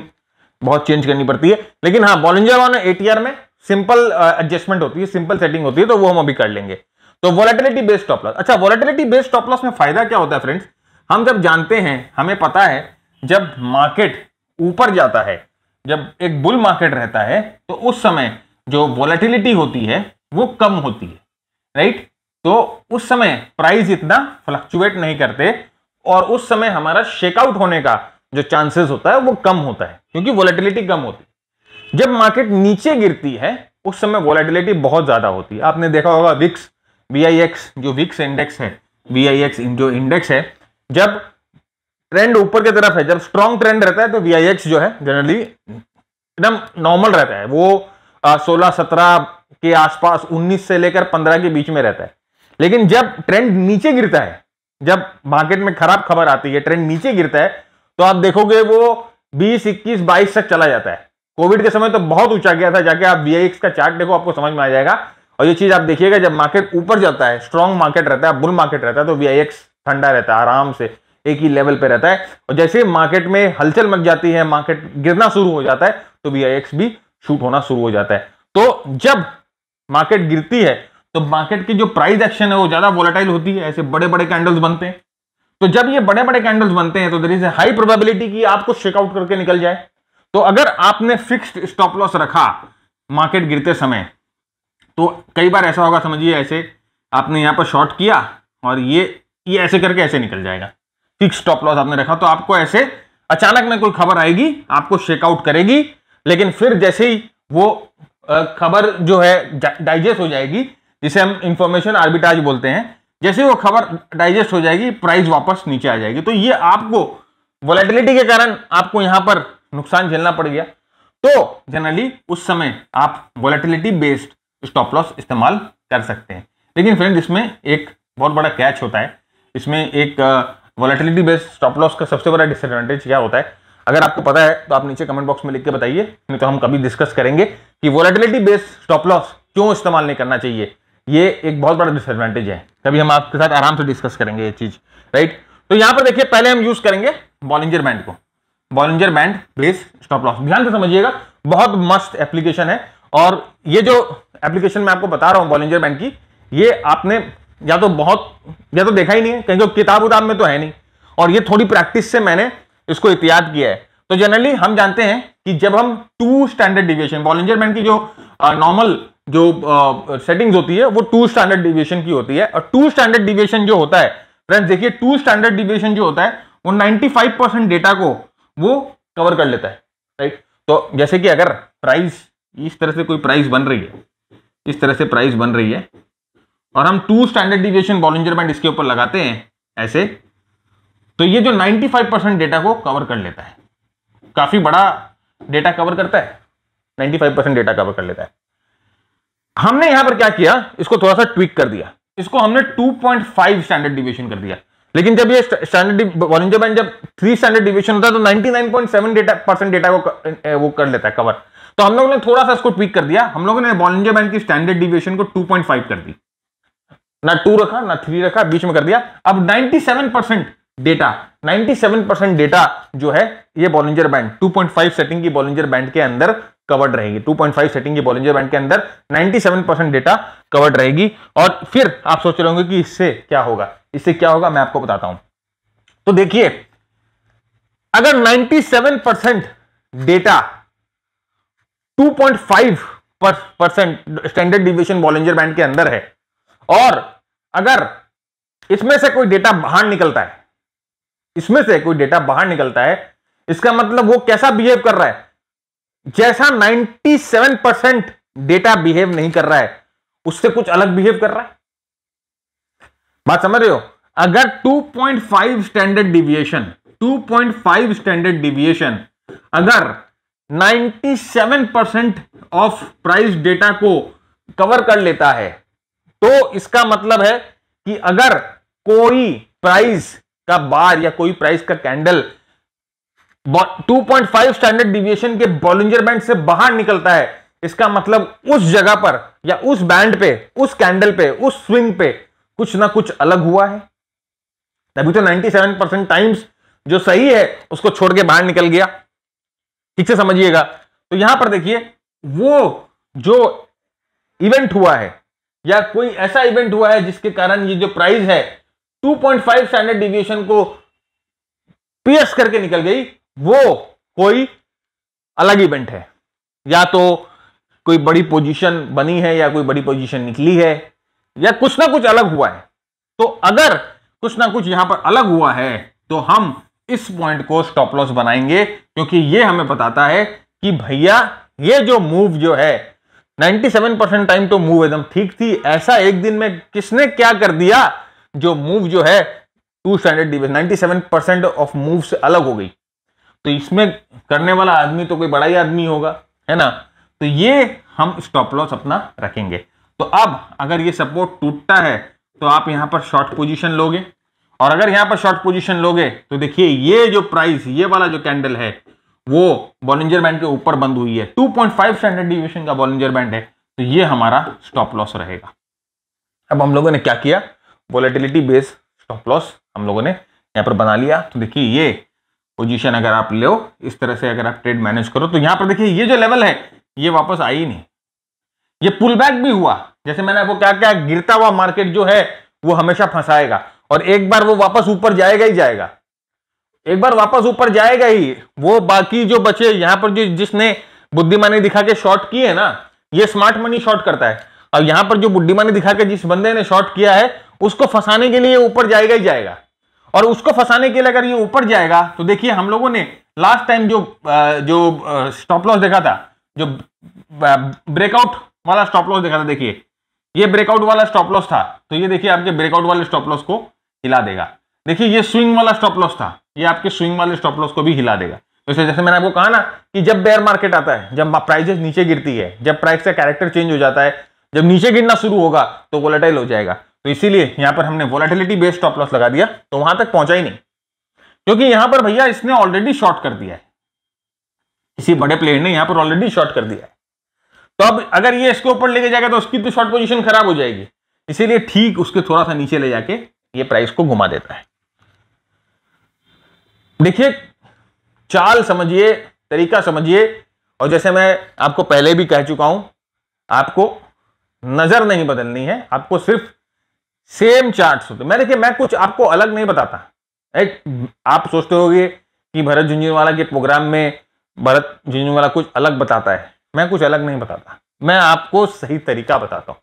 बहुत चेंज करनी पड़ती है लेकिन हाँ बॉलिंजर वन एटीआर में सिंपल एडजस्टमेंट uh, होती है सिंपल सेटिंग होती है तो वो हम अभी कर लेंगे तो वॉलेटिलिटी बेस्ड स्टॉप लॉस अच्छा वॉलेटिलिटी बेस्ड स्टॉप लॉस में फायदा क्या होता है फ्रेंड्स हम जब जानते हैं हमें पता है जब मार्केट ऊपर जाता है जब एक बुल मार्केट रहता है तो उस समय जो वॉलेटिलिटी होती है वो कम होती है राइट तो उस समय प्राइस इतना फ्लक्चुएट नहीं करते और उस समय हमारा शेकआउट होने का जो चांसेस होता है वो कम होता है क्योंकि वॉलेटिलिटी कम होती है जब मार्केट नीचे गिरती है उस समय वॉलेटिलिटी बहुत ज़्यादा होती है आपने देखा होगा विक्स वी जो विक्स इंडेक्स है वी जो इंडेक्स है जब ट्रेंड ऊपर की तरफ है जब स्ट्रॉन्ग ट्रेंड रहता है तो वी जो है जनरली एकदम नॉर्मल रहता है वो सोलह सत्रह के आसपास उन्नीस से लेकर पंद्रह के बीच में रहता है लेकिन जब ट्रेंड नीचे गिरता है जब मार्केट में खराब खबर आती है ट्रेंड नीचे गिरता है तो आप देखोगे वो बीस इक्कीस बाईस तक चला जाता है कोविड के समय तो बहुत ऊंचा गया था जाके आप वी का चार्ट देखो आपको समझ में आ जाएगा और ये चीज आप देखिएगा जब मार्केट ऊपर जाता है स्ट्रॉन्ग मार्केट रहता है बुल मार्केट रहता है तो वी ठंडा रहता है आराम से एक ही लेवल पे रहता है और जैसे मार्केट में हलचल मच जाती है मार्केट गिरना शुरू हो जाता है तो वी भी शूट होना शुरू हो जाता है तो जब मार्केट गिरती है तो मार्केट की जो प्राइस एक्शन है वो ज्यादा वोलेटाइल होती है ऐसे बड़े बड़े कैंडल्स बनते हैं तो जब ये बड़े बड़े कैंडल्स बनते हैं तो there is a high probability की आपको शेकआउट करके निकल जाए तो अगर आपने फिक्स्ड स्टॉप लॉस रखा मार्केट गिरते समय तो कई बार ऐसा होगा समझिए ऐसे आपने यहाँ पर शॉर्ट किया और ये ये ऐसे करके ऐसे निकल जाएगा फिक्स स्टॉप लॉस आपने रखा तो आपको ऐसे अचानक में कोई खबर आएगी आपको शेकआउट करेगी लेकिन फिर जैसे ही वो खबर जो है डाइजेस्ट हो जाएगी इसे हम इंफॉर्मेशन आर्बिटाज बोलते हैं जैसे वो खबर डाइजेस्ट हो जाएगी प्राइस वापस नीचे आ जाएगी तो ये आपको वॉलेटिलिटी के कारण आपको यहां पर नुकसान झेलना पड़ गया तो जनरली उस समय आप वॉलेटिलिटी बेस्ड स्टॉप लॉस इस्तेमाल कर सकते हैं लेकिन फ्रेंड इसमें एक बहुत बड़ा कैच होता है इसमें एक वॉलेटिलिटी बेस्ड स्टॉप लॉस का सबसे बड़ा डिसएडवांटेज क्या होता है अगर आपको पता है तो आप नीचे कमेंट बॉक्स में लिख के बताइए नहीं तो हम कभी डिस्कस करेंगे कि वॉलेटिलिटी बेस्ड स्टॉप लॉस क्यों इस्तेमाल नहीं करना चाहिए ये एक बहुत बड़ा डिसएडवांटेज है तभी हम आपके साथ आराम से डिस्कस करेंगे ये चीज़ राइट तो यहां पर देखिए पहले हम यूज़ करेंगे बॉलिंजर बैंड को Bollinger band base stop loss ध्यान से समझिएगा बहुत मस्त एप्लीकेशन है और ये जो एप्लीकेशन मैं आपको बता रहा हूं बॉलिंजर बैंड की ये आपने या तो बहुत या तो देखा ही नहीं है कहीं तो किताब उताब में तो है नहीं और ये थोड़ी प्रैक्टिस से मैंने इसको एहतियात किया है तो जनरली हम जानते हैं कि जब हम two standard deviation Bollinger band की जो नॉर्मल जो सेटिंग्स होती है वो टू स्टैंडर्ड डिविएशन की होती है और टू स्टैंडर्ड डिविएशन जो होता है फ्रेंड्स देखिए टू स्टैंडर्ड डिविएशन जो होता है वो 95 परसेंट डेटा को वो कवर कर लेता है राइट तो जैसे कि अगर प्राइस इस तरह से कोई प्राइस बन रही है इस तरह से प्राइस बन रही है और हम two standard deviation Bollinger band इसके ऊपर लगाते हैं ऐसे तो ये जो नाइन्टी परसेंट डेटा को कवर कर लेता है काफी बड़ा डेटा कवर करता है नाइन्टी परसेंट डेटा कवर कर लेता है हमने यहां पर क्या किया इसको थोड़ा सा ट्विक कर दिया इसको हमने 2.5 स्टैंडर्ड डिविएशन कर दिया लेकिन जब ये स्टैंडर्ड वॉलिंजर बैंड जब थ्री स्टैंडर्ड डिविएशन होता है तो 99.7 डेटा परसेंट डेटा को वो कर लेता है कवर तो हम लोगों ने थोड़ा सा इसको ट्विक कर दिया हम लोगों ने वॉलिंजर बैंड की स्टैंडर्ड डिविएशन को 2.5 कर दी ना टू रखा ना थ्री रखा बीच में कर दिया अब ninety percent data 97 percent data जो है ये बॉलिंजर बैंड 2.5 सेटिंग की बॉलिंजर बैंड के अंदर कवर्ड रहेगी 2.5 सेटिंग की बॉलिंजर बैंड के अंदर 97 परसेंट डेटा कवर्ड रहेगी और फिर आप सोच रहे होंगे कि इससे क्या होगा इससे क्या होगा मैं आपको बताता हूं तो देखिए अगर 97 percent data 2.5 percent standard deviation Bollinger band के अंदर है और अगर इसमें से कोई डेटा बाहर निकलता है इसमें से कोई डेटा बाहर निकलता है इसका मतलब वो कैसा बिहेव कर रहा है जैसा 97 परसेंट डेटा बिहेव नहीं कर रहा है उससे कुछ अलग बिहेव कर रहा है बात समझ रहे हो अगर 2.5 स्टैंडर्ड डिविएशन 2.5 स्टैंडर्ड डिविएशन अगर 97 परसेंट ऑफ प्राइस डेटा को कवर कर लेता है तो इसका मतलब है कि अगर कोई प्राइस का बार या कोई प्राइस का कैंडल 2.5 स्टैंडर्ड डिविएशन के बॉलिंजर बैंड से बाहर निकलता है इसका मतलब उस जगह पर या उस बैंड पे उस कैंडल पे उस स्विंग पे कुछ ना कुछ अलग हुआ है तभी तो 97 परसेंट टाइम्स जो सही है उसको छोड़ के बाहर निकल गया ठीक से समझिएगा तो यहां पर देखिए वो जो इवेंट हुआ है या कोई ऐसा इवेंट हुआ है जिसके कारण ये जो प्राइस है 2.5 स्टैंडर्ड डिविएशन को पीएस करके निकल गई वो कोई अलग इवेंट है या तो कोई बड़ी पोजीशन बनी है या कोई बड़ी पोजीशन निकली है या कुछ ना कुछ अलग हुआ है तो अगर कुछ ना कुछ यहां पर अलग हुआ है तो हम इस पॉइंट को स्टॉप लॉस बनाएंगे क्योंकि ये हमें बताता है कि भैया ये जो मूव जो है 97 परसेंट टाइम तो मूव एकदम ठीक थी ऐसा एक दिन में किसने क्या कर दिया जो मूव जो है two standard deviation 97 percent of move से अलग हो गई तो इसमें करने वाला आदमी तो कोई बड़ा ही आदमी होगा है ना तो ये हम स्टॉप लॉस अपना रखेंगे तो अब अगर ये सपोर्ट टूटता है तो आप यहां पर शॉर्ट पोजीशन लोगे और अगर यहां पर शॉर्ट पोजीशन लोगे तो देखिए ये जो प्राइस ये वाला जो कैंडल है वो बॉलिंजर बैंड के ऊपर बंद हुई है 2.5 स्टैंडर्ड डिविएशन का बॉलिंजर बैंड है तो ये हमारा स्टॉप लॉस रहेगा अब हम लोगों ने क्या किया वॉलेटिलिटी बेस स्टॉप लॉस हम लोगों ने यहाँ पर बना लिया तो देखिए ये पोजीशन अगर आप लो इस तरह से अगर आप ट्रेड मैनेज करो तो यहाँ पर देखिए ये जो लेवल है ये वापस आई नहीं ये पुल बैक भी हुआ जैसे मैंने आपको क्या क्या गिरता हुआ मार्केट जो है वो हमेशा फंसाएगा और एक बार वो वापस ऊपर जाएगा ही जाएगा एक बार वापस ऊपर जाएगा ही वो बाकी जो बचे यहाँ पर जो जिसने बुद्धिमानी दिखा के शॉर्ट किए ना ये स्मार्ट मनी शॉर्ट करता है और यहाँ पर जो बुद्धिमानी दिखा के जिस बंदे ने शॉर्ट किया है उसको फंसाने के लिए ऊपर जाएगा ही जाएगा और उसको फंसाने के लिए अगर ये ऊपर जाएगा तो देखिए हम लोगों ने लास्ट टाइम जो जो स्टॉप लॉस देखा था जो ब्रेकआउट वाला स्टॉप लॉस देखा था देखिए ये ब्रेकआउट वाला स्टॉप लॉस था तो ये देखिए आपके ब्रेकआउट वाले स्टॉप लॉस को हिला देगा देखिए ये स्विंग वाला स्टॉप लॉस था ये आपके स्विंग वाले स्टॉप लॉस को भी हिला देगा तो जैसे मैंने आपको कहा ना कि जब बेयर मार्केट आता है जब प्राइजेस नीचे गिरती है जब प्राइस का कैरेक्टर चेंज हो जाता है जब नीचे गिरना शुरू होगा तो वोलेटाइल हो जाएगा तो इसीलिए यहां पर हमने वोलाटिलिटी बेस्ड स्टॉप लॉस लगा दिया तो वहां तक पहुंचा ही नहीं क्योंकि यहां पर भैया इसने ऑलरेडी शॉर्ट कर दिया है किसी बड़े प्लेयर ने यहां पर ऑलरेडी शॉर्ट कर दिया है तो अब अगर ये इसके ऊपर लेके जाएगा तो उसकी तो शॉर्ट पोजिशन खराब हो जाएगी इसीलिए ठीक उसके थोड़ा सा नीचे ले जाके ये प्राइस को घुमा देता है देखिए चाल समझिए तरीका समझिए और जैसे मैं आपको पहले भी कह चुका हूं आपको नजर नहीं बदलनी है आपको सिर्फ सेम चार्ट्स होते मैं देखिए मैं कुछ आपको अलग नहीं बताता एक आप सोचते हो कि भरत झुंझुनवाला के प्रोग्राम में भरत झुंझुनवाला कुछ अलग बताता है मैं कुछ अलग नहीं बताता मैं आपको सही तरीका बताता हूँ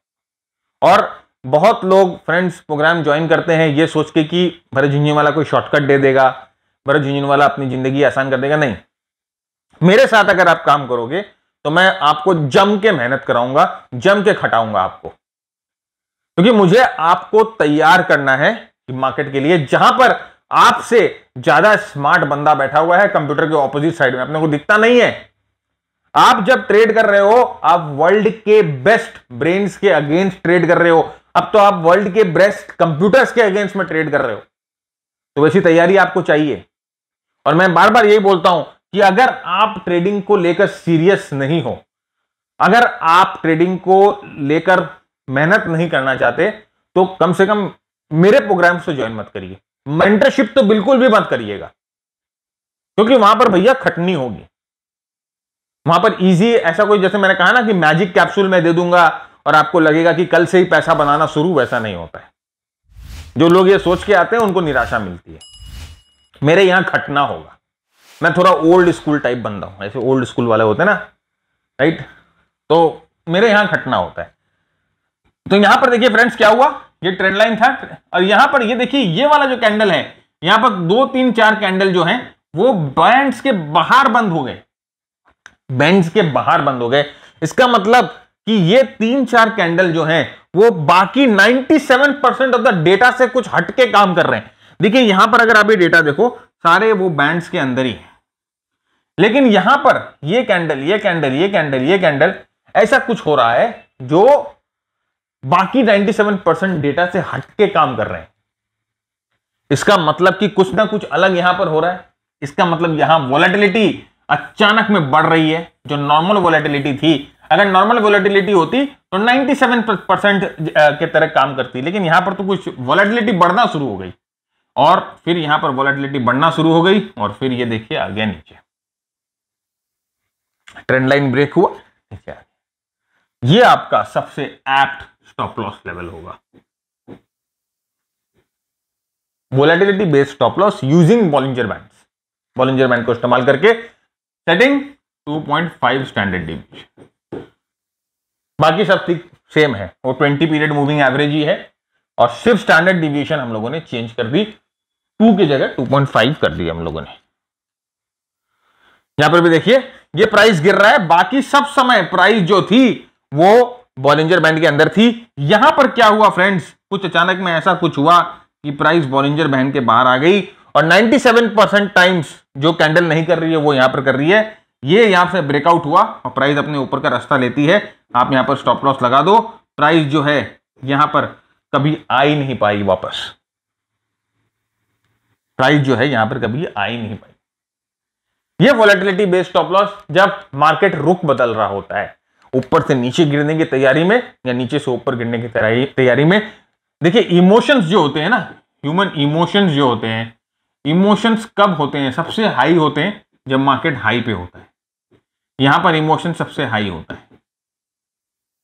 और बहुत लोग फ्रेंड्स प्रोग्राम ज्वाइन करते हैं ये सोच के कि भरत झुंझुनवाला कोई शॉर्टकट दे देगा भरत झुंझुनवाला अपनी ज़िंदगी आसान कर देगा नहीं मेरे साथ अगर आप काम करोगे तो मैं आपको जम के मेहनत कराऊंगा जम के खटाऊंगा आपको क्योंकि मुझे आपको तैयार करना है मार्केट के लिए जहां पर आपसे ज्यादा स्मार्ट बंदा बैठा हुआ है कंप्यूटर के ऑपोजिट साइड में अपने को दिखता नहीं है आप जब ट्रेड कर रहे हो आप वर्ल्ड के बेस्ट ब्रेन्स के अगेंस्ट ट्रेड कर रहे हो अब तो आप वर्ल्ड के बेस्ट कंप्यूटर्स के अगेंस्ट में ट्रेड कर रहे हो तो वैसी तैयारी आपको चाहिए और मैं बार बार यही बोलता हूं कि अगर आप ट्रेडिंग को लेकर सीरियस नहीं हो अगर आप ट्रेडिंग को लेकर मेहनत नहीं करना चाहते तो कम से कम मेरे प्रोग्राम से ज्वाइन मत करिए मेंटरशिप तो बिल्कुल भी मत करिएगा क्योंकि वहां पर भैया खटनी होगी वहां पर इजी ऐसा कोई जैसे मैंने कहा ना कि मैजिक कैप्सूल मैं दे दूंगा और आपको लगेगा कि कल से ही पैसा बनाना शुरू वैसा नहीं होता है जो लोग ये सोच के आते हैं उनको निराशा मिलती है मेरे यहां खटना होगा मैं थोड़ा ओल्ड स्कूल टाइप रहा हूं ऐसे ओल्ड स्कूल वाले होते हैं ना राइट तो मेरे यहां खटना होता है तो यहां पर देखिए फ्रेंड्स क्या हुआ ये ट्रेंड लाइन था और यहां पर ये देखिए ये वाला जो कैंडल है यहां पर दो तीन चार कैंडल जो है वो बैंड के बाहर बंद हो गए बैंड के बाहर बंद हो गए इसका मतलब कि ये तीन चार कैंडल जो है वो बाकी 97 परसेंट ऑफ द डेटा से कुछ हटके काम कर रहे हैं देखिए यहां पर अगर आप ये डेटा देखो सारे वो बैंड्स के अंदर ही है लेकिन यहां पर ये कैंडल ये कैंडल ये कैंडल ये कैंडल ऐसा कुछ हो रहा है जो बाकी 97 परसेंट डेटा से हटके काम कर रहे हैं इसका मतलब कि कुछ ना कुछ अलग यहां पर हो रहा है इसका मतलब यहां वॉलेटिलिटी अचानक में बढ़ रही है जो नॉर्मल वॉलेटिलिटी थी अगर नॉर्मल वॉलेटिलिटी होती तो 97 परसेंट के तरह काम करती लेकिन यहां पर तो कुछ वॉलेटिलिटी बढ़ना शुरू हो गई और फिर यहां पर वॉलेटिलिटी बढ़ना शुरू हो गई और फिर ये देखिए आगे नीचे ट्रेंडलाइन ब्रेक हुआ नीचे ये आपका सबसे एप्ट स्टॉप लॉस लेवल होगा volatility based stop loss using Bollinger band Bollinger band को इस्तेमाल करके सेटिंग 2.5 स्टैंडर्ड डिविएशन बाकी सब ठीक सेम है वो 20 पीरियड मूविंग एवरेज ही है और सिर्फ स्टैंडर्ड डिविएशन हम लोगों ने चेंज कर दी 2 की जगह 2.5 कर दी हम लोगों ने यहां पर भी देखिए ये प्राइस गिर रहा है बाकी सब समय प्राइस जो थी वो बॉलिंजर बैंड के अंदर थी यहां पर क्या हुआ फ्रेंड्स कुछ अचानक में ऐसा कुछ हुआ कि प्राइस बॉलिंजर बैंड के बाहर आ गई और 97 परसेंट टाइम्स जो कैंडल नहीं कर रही है वो यहां पर कर रही है ये यहां से ब्रेकआउट हुआ और प्राइस अपने ऊपर का रास्ता लेती है आप यहां पर स्टॉप लॉस लगा दो प्राइस जो है यहां पर कभी आ ही नहीं पाई वापस प्राइस जो है यहां पर कभी आ ही नहीं पाई ये वॉलेटिलिटी बेस्ड स्टॉप लॉस जब मार्केट रुख बदल रहा होता है ऊपर से नीचे गिरने की तैयारी में या नीचे से ऊपर गिरने की तैयारी में देखिए इमोशंस जो होते हैं ना ह्यूमन इमोशंस जो होते हैं इमोशंस कब होते हैं सबसे हाई होते हैं जब मार्केट हाई पे होता है यहां पर इमोशन सबसे हाई होता है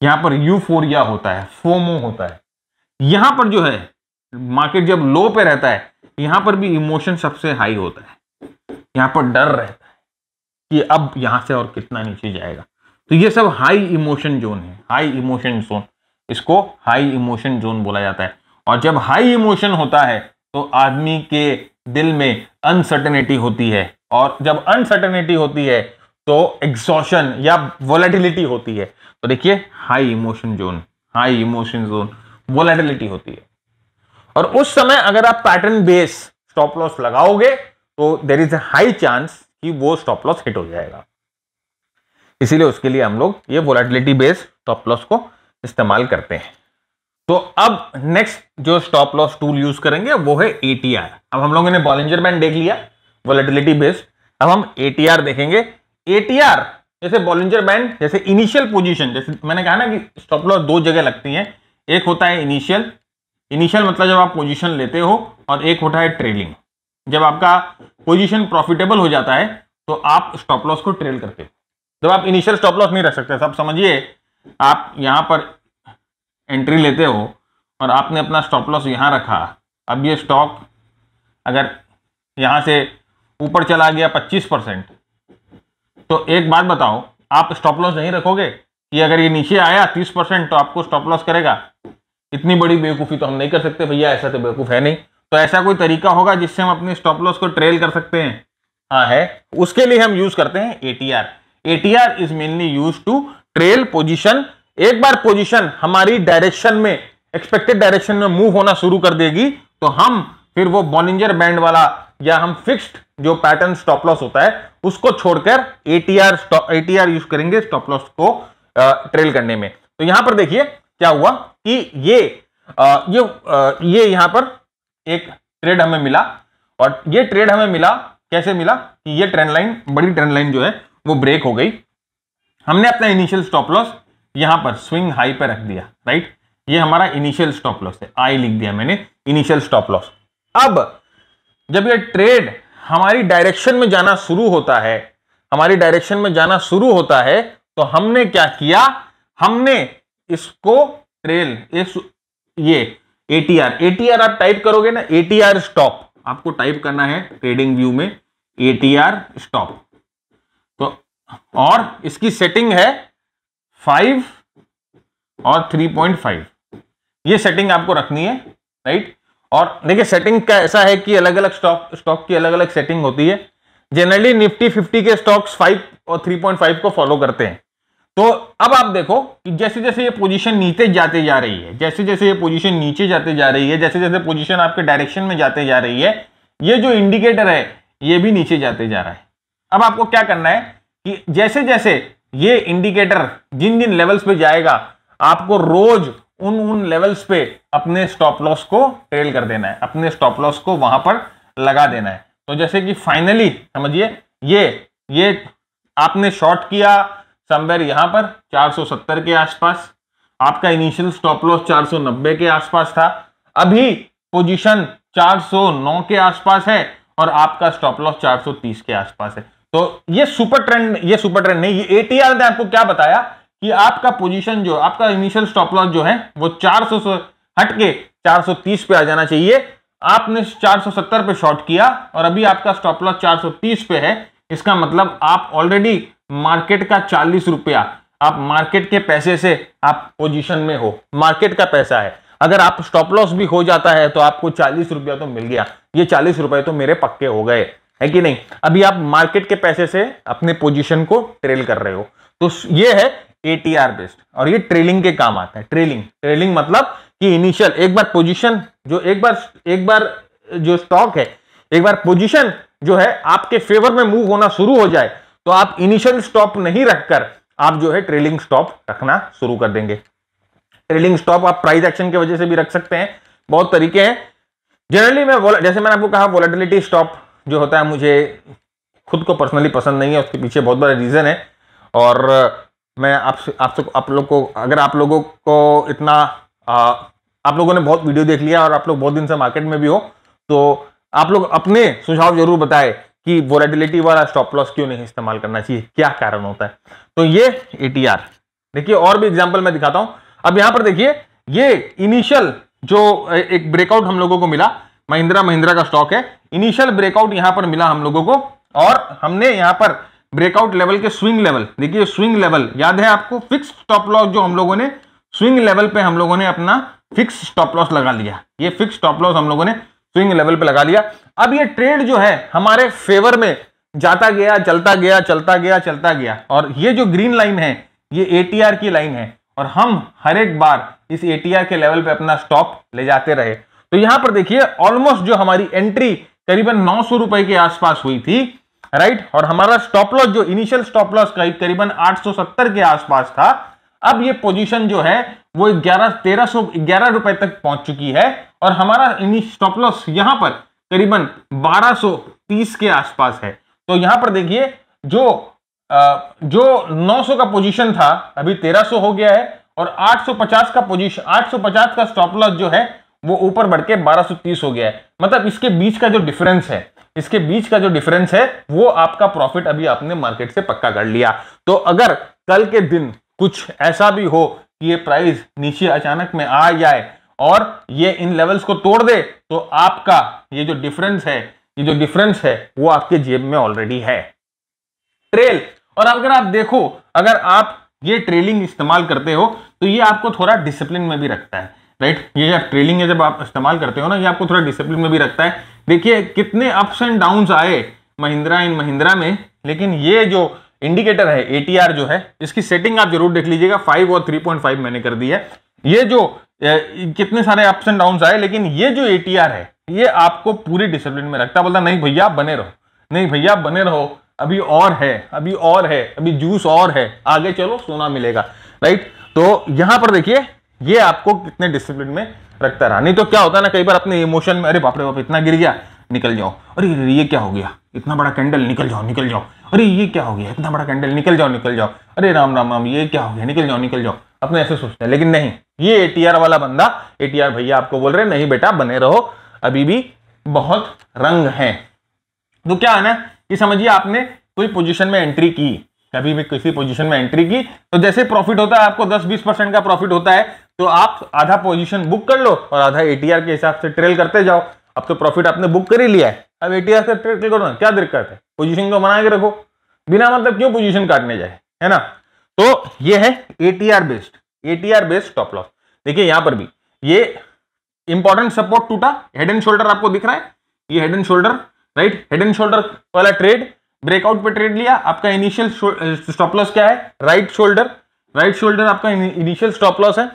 यहां पर यूफोरिया होता है फोमो होता है यहां पर जो है मार्केट जब लो पे रहता है यहां पर भी इमोशन सबसे हाई होता है यहां पर डर रहता है कि अब यहां से और कितना नीचे जाएगा तो ये सब हाई इमोशन जोन है हाई इमोशन जोन इसको हाई इमोशन जोन बोला जाता है और जब हाई इमोशन होता है तो आदमी के दिल में अनसर्टनिटी होती है और जब अनसर्टनिटी होती है तो एग्जॉशन या वोलेटिलिटी होती है तो देखिए high emotion zone high emotion zone volatility होती है और उस समय अगर आप पैटर्न बेस स्टॉप लॉस लगाओगे तो there is a high chance कि वो स्टॉप लॉस हिट हो जाएगा इसीलिए उसके लिए हम लोग ये वोलाटिलिटी बेस स्टॉप लॉस को इस्तेमाल करते हैं तो अब नेक्स्ट जो स्टॉप लॉस टूल यूज करेंगे वो है एटीआर अब हम लोगों ने बॉलेंजर बैंड देख लिया वोलेटिलिटी बेस्ड अब हम एटीआर देखेंगे एटीआर जैसे बॉलेंजर बैंड जैसे इनिशियल पोजीशन जैसे मैंने कहा ना कि स्टॉप लॉस दो जगह लगती है एक होता है इनिशियल इनिशियल मतलब जब आप पोजिशन लेते हो और एक होता है ट्रेलिंग जब आपका पोजिशन प्रॉफिटेबल हो जाता है तो आप स्टॉप लॉस को ट्रेल करते हो जब आप इनिशियल स्टॉप लॉस नहीं रख सकते सब समझिए आप यहाँ पर एंट्री लेते हो और आपने अपना स्टॉप लॉस यहाँ रखा अब ये स्टॉक अगर यहाँ से ऊपर चला गया 25 परसेंट तो एक बात बताओ आप स्टॉप लॉस नहीं रखोगे कि अगर ये नीचे आया 30 परसेंट तो आपको स्टॉप लॉस करेगा इतनी बड़ी बेवकूफ़ी तो हम नहीं कर सकते भैया ऐसा तो बेवकूफ़ है नहीं तो ऐसा कोई तरीका होगा जिससे हम अपने स्टॉप लॉस को ट्रेल कर सकते हैं हाँ है उसके लिए हम यूज़ करते हैं a ATR is mainly use to trail position एक बार पोजिशन हमारी डायरेक्शन में एक्सपेक्टेड डायरेक्शन में मूव होना शुरू कर देगी तो हम फिर वो बॉलिंजर बैंड वाला या हम फिक्स्ड जो पैटर्न स्टॉप लॉस होता है उसको छोड़कर एटीआर एटीआर यूज करेंगे स्टॉप लॉस को आ, ट्रेल करने में तो यहां पर देखिए क्या हुआ कि ये आ, ये आ, ये यहां पर एक ट्रेड हमें मिला और ये ट्रेड हमें मिला कैसे मिला कि ये ट्रेंड लाइन बड़ी ट्रेंड लाइन जो है वो ब्रेक हो गई हमने अपना इनिशियल स्टॉप लॉस यहां पर स्विंग हाई पर रख दिया राइट ये हमारा इनिशियल स्टॉप लॉस है आई लिख दिया मैंने इनिशियल स्टॉप लॉस अब जब ये ट्रेड हमारी डायरेक्शन में जाना शुरू होता है हमारी डायरेक्शन में जाना शुरू होता है तो हमने क्या किया हमने इसको ट्रेल इस ये एटीआर एटीआर आप टाइप करोगे ना एटीआर स्टॉप आपको टाइप करना है ट्रेडिंग व्यू में एटीआर स्टॉप और इसकी सेटिंग है फाइव और थ्री पॉइंट फाइव ये सेटिंग आपको रखनी है राइट और देखिए सेटिंग का ऐसा है कि अलग अलग स्टॉक स्टॉक की अलग अलग सेटिंग होती है जनरली निफ्टी फिफ्टी के स्टॉक्स फाइव और थ्री पॉइंट फाइव को फॉलो करते हैं तो अब आप देखो कि जैसे जैसे ये पोजीशन नीचे जाते जा रही है जैसे जैसे ये पोजीशन नीचे जाते जा रही है जैसे जैसे पोजीशन आपके डायरेक्शन में जाते जा रही है ये जो इंडिकेटर है ये भी नीचे जाते जा रहा है अब आपको क्या करना है जैसे जैसे ये इंडिकेटर जिन जिन लेवल्स पे जाएगा आपको रोज उन उन लेवल्स पे अपने स्टॉप लॉस को ट्रेल कर देना है अपने स्टॉप लॉस को वहां पर लगा देना है तो जैसे कि फाइनली समझिए ये ये आपने शॉर्ट किया समवेयर यहां पर 470 के आसपास आपका इनिशियल स्टॉप लॉस 490 के आसपास था अभी पोजीशन 409 के आसपास है और आपका स्टॉप लॉस 430 के आसपास है तो ये सुपर ट्रेंड ये सुपर ट्रेंड नहीं ये एटीआर ने आपको क्या बताया कि आपका पोजीशन जो आपका इनिशियल स्टॉप लॉस जो है वो 400 से हट के 430 पे आ जाना चाहिए आपने 470 पे शॉर्ट किया और अभी आपका स्टॉप लॉस 430 पे है इसका मतलब आप ऑलरेडी मार्केट का चालीस रुपया आप मार्केट के पैसे से आप पोजिशन में हो मार्केट का पैसा है अगर आप स्टॉप लॉस भी हो जाता है तो आपको चालीस रुपया तो मिल गया ये चालीस रुपये तो मेरे पक्के हो गए है कि नहीं अभी आप मार्केट के पैसे से अपने पोजीशन को ट्रेल कर रहे हो तो ये है एटीआर बेस्ड और ये ट्रेलिंग के काम आता है ट्रेलिंग ट्रेलिंग मतलब कि इनिशियल एक बार पोजीशन जो एक बार एक बार जो स्टॉक है एक बार पोजीशन जो है आपके फेवर में मूव होना शुरू हो जाए तो आप इनिशियल स्टॉप नहीं रखकर आप जो है ट्रेलिंग स्टॉप रखना शुरू कर देंगे ट्रेलिंग स्टॉप आप प्राइस एक्शन की वजह से भी रख सकते हैं बहुत तरीके हैं जनरली मैं जैसे मैंने आपको कहा वॉलेटिलिटी स्टॉप जो होता है मुझे खुद को पर्सनली पसंद नहीं है उसके पीछे बहुत बड़ा रीज़न है और मैं आपसे आपसे आप लोग को अगर आप लोगों को इतना आ, आप लोगों ने बहुत वीडियो देख लिया और आप लोग बहुत दिन से मार्केट में भी हो तो आप लोग अपने सुझाव जरूर बताएं कि वोलेटिलिटी वाला स्टॉप लॉस क्यों नहीं इस्तेमाल करना चाहिए क्या कारण होता है तो ये एटीआर देखिए और भी एग्जाम्पल मैं दिखाता हूं अब यहां पर देखिए ये इनिशियल जो एक ब्रेकआउट हम लोगों को मिला महिंद्रा महिंद्रा का स्टॉक है इनिशियल ब्रेकआउट यहां पर मिला हम लोगों को और हमने यहां पर ब्रेकआउट लेवल के स्विंग लेवल देखिए स्विंग लेवल याद है आपको फिक्स स्टॉप लॉस जो हम लोगों ने स्विंग लेवल पे हम लोगों ने अपना फिक्स स्टॉप लॉस लगा लिया ये फिक्स स्टॉप लॉस हम लोगों ने स्विंग लेवल पे लगा लिया अब ये ट्रेड जो है हमारे फेवर में जाता गया चलता गया चलता गया चलता गया और ये जो ग्रीन लाइन है ये ए की लाइन है और हम हर एक बार इस ए के लेवल पे अपना स्टॉप ले जाते रहे तो यहां पर देखिए ऑलमोस्ट जो हमारी एंट्री करीबन नौ सौ रुपए के आसपास हुई थी राइट और हमारा स्टॉप लॉस जो इनिशियल स्टॉप लॉस करीब करीबन 870 के आसपास था अब ये पोजीशन जो है वो ग्यारह तेरह सौ ग्यारह रुपए तक पहुंच चुकी है और हमारा स्टॉप लॉस यहां पर करीबन 1230 के आसपास है तो यहां पर देखिए जो आ, जो 900 का पोजीशन था अभी 1300 हो गया है और 850 का पोजीशन 850 का स्टॉप लॉस जो है वो ऊपर बढ़ के 1230 हो गया है मतलब इसके बीच का जो डिफरेंस है इसके बीच का जो डिफरेंस है वो आपका प्रॉफिट अभी आपने मार्केट से पक्का कर लिया तो अगर कल के दिन कुछ ऐसा भी हो कि ये प्राइस नीचे अचानक में आ जाए और ये इन लेवल्स को तोड़ दे तो आपका ये जो डिफरेंस है ये जो डिफरेंस है वो आपके जेब में ऑलरेडी है ट्रेल और अगर आप देखो अगर आप ये ट्रेलिंग इस्तेमाल करते हो तो ये आपको थोड़ा डिसिप्लिन में भी रखता है राइट ये आप ट्रेलिंग है जब आप इस्तेमाल करते हो ना ये आपको थोड़ा डिसिप्लिन में भी रखता है देखिए कितने अप्स एंड डाउन आए महिंद्रा इन महिंद्रा में लेकिन ये जो इंडिकेटर है एटीआर जो है इसकी सेटिंग आप जरूर देख लीजिएगा फाइव और थ्री पॉइंट फाइव मैंने कर दी है ये जो ए, कितने सारे अप्स एंड डाउन आए लेकिन ये जो एटीआर है ये आपको पूरी डिसिप्लिन में रखता बोलता नहीं भैया आप बने रहो नहीं भैया आप बने रहो अभी और है अभी और है अभी जूस और है आगे चलो सोना मिलेगा राइट तो यहां पर देखिए ये आपको कितने डिसिप्लिन में रखता रहा नहीं तो क्या होता है ना कई बार अपने इमोशन में अरे बाप रे बाप इतना गिर गया निकल जाओ अरे ये क्या हो गया इतना बड़ा कैंडल निकल जाओ निकल जाओ अरे ये क्या हो गया इतना बड़ा कैंडल निकल जाओ निकल जाओ अरे राम राम राम ये क्या हो गया निकल जाओ निकल जाओ अपने ऐसे सोचते हैं लेकिन नहीं ये एटीआर वाला बंदा एटीआर भैया आपको बोल रहे नहीं बेटा बने रहो अभी भी बहुत रंग है तो क्या है ना कि समझिए आपने कोई पोजिशन में एंट्री की कभी भी किसी पोजीशन में एंट्री की तो जैसे प्रॉफिट होता है आपको 10-20 परसेंट का प्रॉफिट होता है तो आप आधा पोजीशन बुक कर लो और आधा एटीआर के हिसाब से ट्रेल करते जाओ अब तो प्रॉफिट आपने बुक कर ही लिया है अब एटीआर से ट्रेल करो ना क्या दिक्कत है पोजीशन को बना के रखो बिना मतलब क्यों पोजीशन काटने जाए है ना तो ये है ATR based ATR based top loss देखिए यहां पर भी ये इंपॉर्टेंट सपोर्ट टूटा हेड एंड शोल्डर आपको दिख रहा है ये head and shoulder right head and shoulder वाला ट्रेड ब्रेकआउट पे ट्रेड लिया आपका इनिशियल स्टॉप लॉस क्या है राइट शोल्डर राइट शोल्डर आपका इनिशियल स्टॉप लॉस है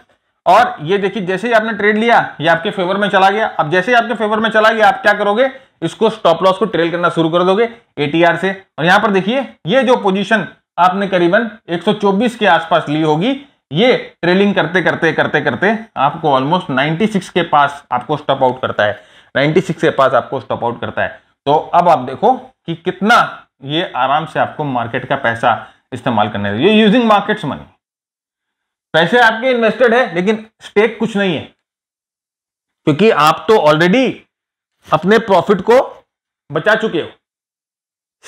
और ये देखिए जैसे ही आपने ट्रेड लिया ये आपके फेवर में चला गया अब जैसे ही आपके फेवर में चला गया आप क्या करोगे इसको स्टॉप लॉस को ट्रेल करना शुरू कर दोगे एटीआर से और यहां पर देखिए ये जो पोजीशन आपने करीबन 124 के आसपास ली होगी ये ट्रेलिंग करते करते करते करते आपको ऑलमोस्ट 96 के पास आपको स्टॉप आउट करता है 96 के पास आपको स्टॉप आउट करता है तो अब आप देखो कि कितना ये आराम से आपको मार्केट का पैसा इस्तेमाल करने ये यूजिंग मार्केट्स मनी पैसे आपके इन्वेस्टेड है लेकिन स्टेक कुछ नहीं है क्योंकि आप तो ऑलरेडी अपने प्रॉफिट को बचा चुके हो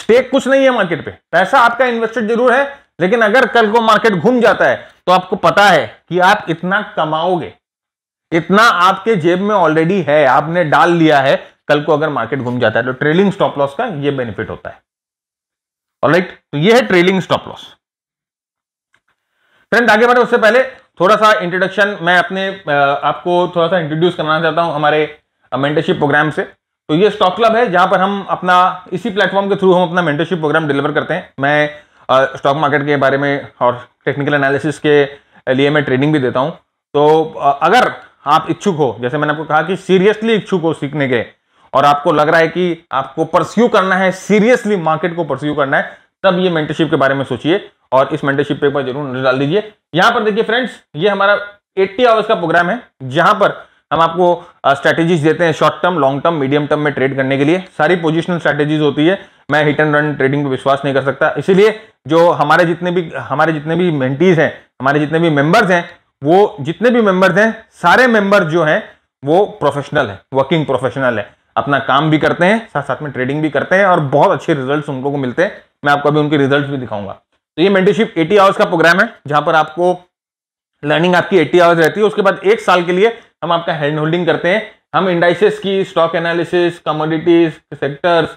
स्टेक कुछ नहीं है मार्केट पे पैसा आपका इन्वेस्टेड जरूर है लेकिन अगर कल को मार्केट घूम जाता है तो आपको पता है कि आप इतना कमाओगे इतना आपके जेब में ऑलरेडी है आपने डाल लिया है कल को अगर मार्केट घूम जाता है तो ट्रेलिंग स्टॉप लॉस का ये बेनिफिट होता है राइट right? तो ये है ट्रेलिंग स्टॉप लॉस फ्रेंड आगे बढ़े उससे पहले थोड़ा सा इंट्रोडक्शन मैं अपने आपको थोड़ा सा इंट्रोड्यूस करना चाहता हूँ हमारे मेंटरशिप प्रोग्राम से तो ये स्टॉक क्लब है जहाँ पर हम अपना इसी प्लेटफॉर्म के थ्रू हम अपना मेंटरशिप प्रोग्राम डिलीवर करते हैं मैं स्टॉक मार्केट के बारे में और टेक्निकल एनालिसिस के लिए मैं ट्रेनिंग भी देता हूँ तो अगर आप इच्छुक हो जैसे मैंने आपको कहा कि सीरियसली इच्छुक हो सीखने के और आपको लग रहा है कि आपको परस्यू करना है सीरियसली मार्केट को परस्यू करना है तब ये मेंटरशिप के बारे में सोचिए और इस मेंटरशिप पे एक बार जरूर नजर डाल दीजिए यहाँ पर देखिए फ्रेंड्स ये हमारा 80 आवर्स का प्रोग्राम है जहां पर हम आपको स्ट्रैटेजीज देते हैं short term long term medium term में ट्रेड करने के लिए सारी पोजिशनल स्ट्रैटेजीज होती है मैं हिट एंड रन ट्रेडिंग पर विश्वास नहीं कर सकता इसीलिए जो हमारे जितने भी हमारे जितने भी मेंटीज हैं हमारे जितने भी मेंबर्स हैं वो जितने भी मेंबर्स हैं सारे मेंबर्स जो हैं वो प्रोफेशनल है वर्किंग प्रोफेशनल है अपना काम भी करते हैं साथ साथ में ट्रेडिंग भी करते हैं और बहुत अच्छे रिजल्ट उन लोगों को मिलते हैं मैं आपको अभी उनके रिजल्ट भी दिखाऊंगा तो ये मेंटरशिप 80 आवर्स का प्रोग्राम है जहां पर आपको लर्निंग आपकी 80 आवर्स रहती है उसके बाद एक साल के लिए हम आपका हैंड होल्डिंग करते हैं हम इंडाइसिस की stock analysis commodities sectors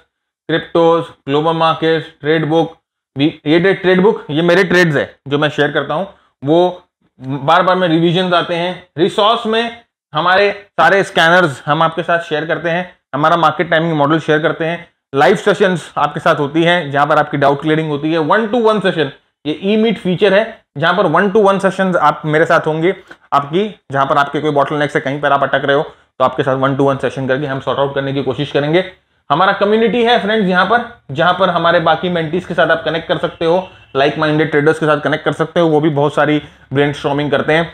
cryptos global market trade book ये ट्रेड बुक ये मेरे ट्रेड्स है जो मैं शेयर करता हूँ वो बार बार में रिविजन आते हैं रिसोर्स में हमारे सारे स्कैनर्स हम आपके साथ शेयर करते हैं हमारा मार्केट टाइमिंग मॉडल शेयर करते हैं लाइव सेशंस आपके साथ होती हैं जहां पर आपकी डाउट क्लियरिंग होती है वन टू वन सेशन ये ई मीट फीचर है जहां पर वन टू वन सेशन आप मेरे साथ होंगे आपकी जहां पर आपके कोई बॉटल नेक से कहीं पर आप अटक रहे हो तो आपके साथ वन टू वन सेशन करके हम सॉर्ट आउट करने की कोशिश करेंगे हमारा कम्युनिटी है फ्रेंड्स यहाँ पर जहाँ पर हमारे बाकी मेंटीज के साथ आप कनेक्ट कर सकते हो लाइक माइंडेड ट्रेडर्स के साथ कनेक्ट कर सकते हो वो भी बहुत सारी ब्रेन करते हैं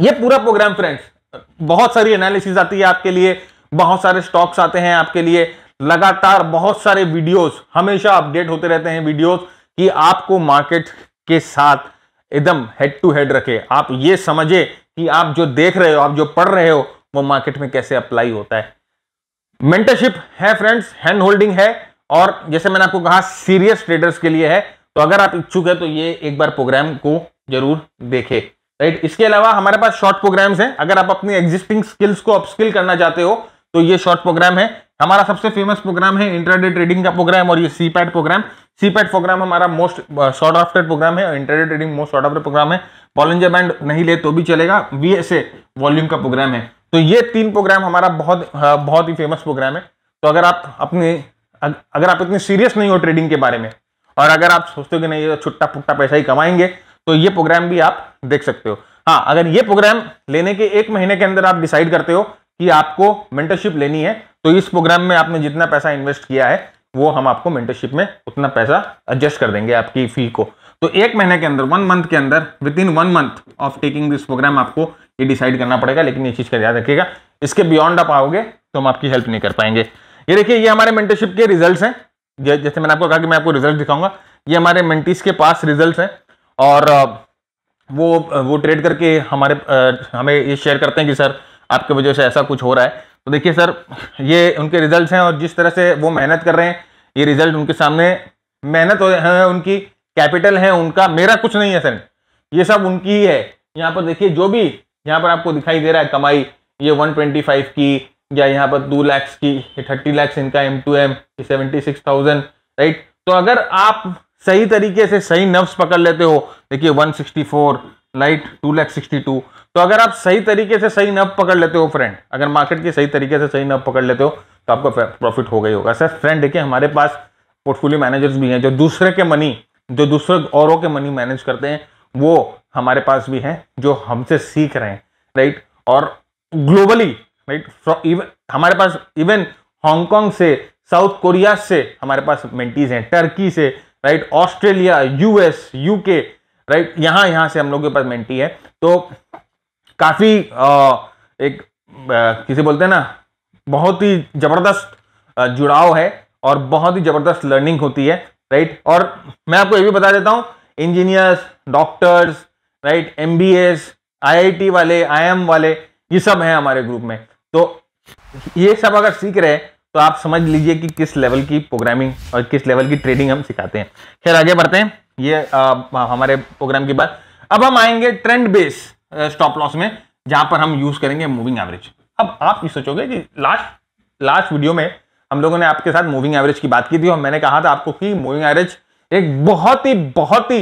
ये पूरा प्रोग्राम फ्रेंड्स बहुत सारी एनालिसिस आती है आपके लिए बहुत सारे स्टॉक्स आते हैं आपके लिए लगातार बहुत सारे वीडियोस हमेशा अपडेट होते रहते हैं वीडियोस कि आपको मार्केट के साथ एकदम हेड टू हेड रखे आप ये समझे कि आप जो देख रहे हो आप जो पढ़ रहे हो वो मार्केट में कैसे अप्लाई होता है मेंटरशिप है फ्रेंड्स हैंड होल्डिंग है और जैसे मैंने आपको कहा सीरियस ट्रेडर्स के लिए है तो अगर आप इच्छुक है तो ये एक बार प्रोग्राम को जरूर देखे राइट इसके अलावा हमारे पास शॉर्ट प्रोग्राम्स हैं अगर आप अपनी एग्जिस्टिंग स्किल्स को अपस्किल करना चाहते हो तो ये शॉर्ट प्रोग्राम है हमारा सबसे फेमस प्रोग्राम है इंटरडे ट्रेडिंग का प्रोग्राम और ये C PAT program C PAT program हमारा मोस्ट शॉर्ट ऑफ्टेड प्रोग्राम है intraday intraday trading most sought after program है पॉलेंजर बैंड नहीं ले तो भी चलेगा वीएसए वॉल्यूम का प्रोग्राम है तो ये तीन प्रोग्राम हमारा बहुत uh, बहुत ही फेमस प्रोग्राम है तो अगर आप अपने अगर आप इतने सीरियस नहीं हो ट्रेडिंग के बारे में और अगर आप सोचते हो कि नहीं ये तो छुट्टा पुट्टा पैसा ही कमाएंगे तो ये प्रोग्राम भी आप देख सकते हो हाँ अगर ये प्रोग्राम लेने के एक महीने के अंदर आप डिसाइड करते हो कि आपको मेंटरशिप लेनी है तो इस प्रोग्राम में आपने जितना पैसा इन्वेस्ट किया है वो हम आपको मेंटरशिप में उतना पैसा एडजस्ट कर देंगे आपकी फी को तो एक महीने के अंदर वन मंथ के अंदर within one month of taking this program आपको ये डिसाइड करना पड़ेगा लेकिन ये चीज़ का याद रखिएगा इसके बियॉन्ड आप आओगे तो हम आपकी हेल्प नहीं कर पाएंगे ये देखिए ये हमारे मेंटरशिप के रिजल्ट हैं जैसे मैंने आपको कहा कि मैं आपको रिजल्ट दिखाऊंगा ये हमारे मेंटिस के पास रिजल्ट हैं और वो वो ट्रेड करके हमारे हमें ये शेयर करते हैं कि सर आपके वजह से ऐसा कुछ हो रहा है तो देखिए सर ये उनके रिजल्ट्स हैं और जिस तरह से वो मेहनत कर रहे हैं ये रिजल्ट उनके सामने मेहनत है उनकी कैपिटल है उनका मेरा कुछ नहीं है सर ये सब उनकी ही है यहाँ पर देखिए जो भी यहाँ पर आपको दिखाई दे रहा है कमाई ये 125 की या यहाँ पर टू लैक्स की थर्टी लैक्स इनका M to M seventy six thousand right तो अगर आप सही तरीके से सही नफ्स पकड़ लेते हो देखिए 164 लाइट टू लैख सिक्सटी टू तो अगर आप सही तरीके से सही नब पकड़ लेते हो फ्रेंड अगर मार्केट की सही तरीके से सही नब पकड़ लेते हो तो आपका प्रॉफिट हो गई होगा सर फ्रेंड देखिए हमारे पास पोर्टफोलियो मैनेजर्स भी हैं जो दूसरे के मनी जो दूसरे औरों के मनी मैनेज करते हैं वो हमारे पास भी हैं जो हमसे सीख रहे हैं राइट और ग्लोबली राइट इवन हमारे पास इवन हांगकॉन्ग से साउथ कोरिया से हमारे पास मेंटीज हैं टर्की से right Australia US UK right यहाँ यहाँ से हम लोग के पास मेंटी है तो काफ़ी एक किसे बोलते हैं ना बहुत ही ज़बरदस्त जुड़ाव है और बहुत ही ज़बरदस्त लर्निंग होती है राइट और मैं आपको ये भी बता देता हूँ engineers doctors right M B S I I T वाले आई एम वाले ये सब हैं हमारे ग्रुप में तो ये सब अगर सीख रहे हैं तो आप समझ लीजिए कि किस लेवल की प्रोग्रामिंग और किस लेवल की ट्रेडिंग हम सिखाते हैं खैर आगे बढ़ते हैं ये आ, हमारे प्रोग्राम की बात अब हम आएंगे ट्रेंड बेस स्टॉप लॉस में जहां पर हम यूज करेंगे मूविंग एवरेज अब आप ये सोचोगे कि लास्ट लास्ट वीडियो में हम लोगों ने आपके साथ मूविंग एवरेज की बात की थी और मैंने कहा था आपको कि मूविंग एवरेज एक बहुत ही बहुत ही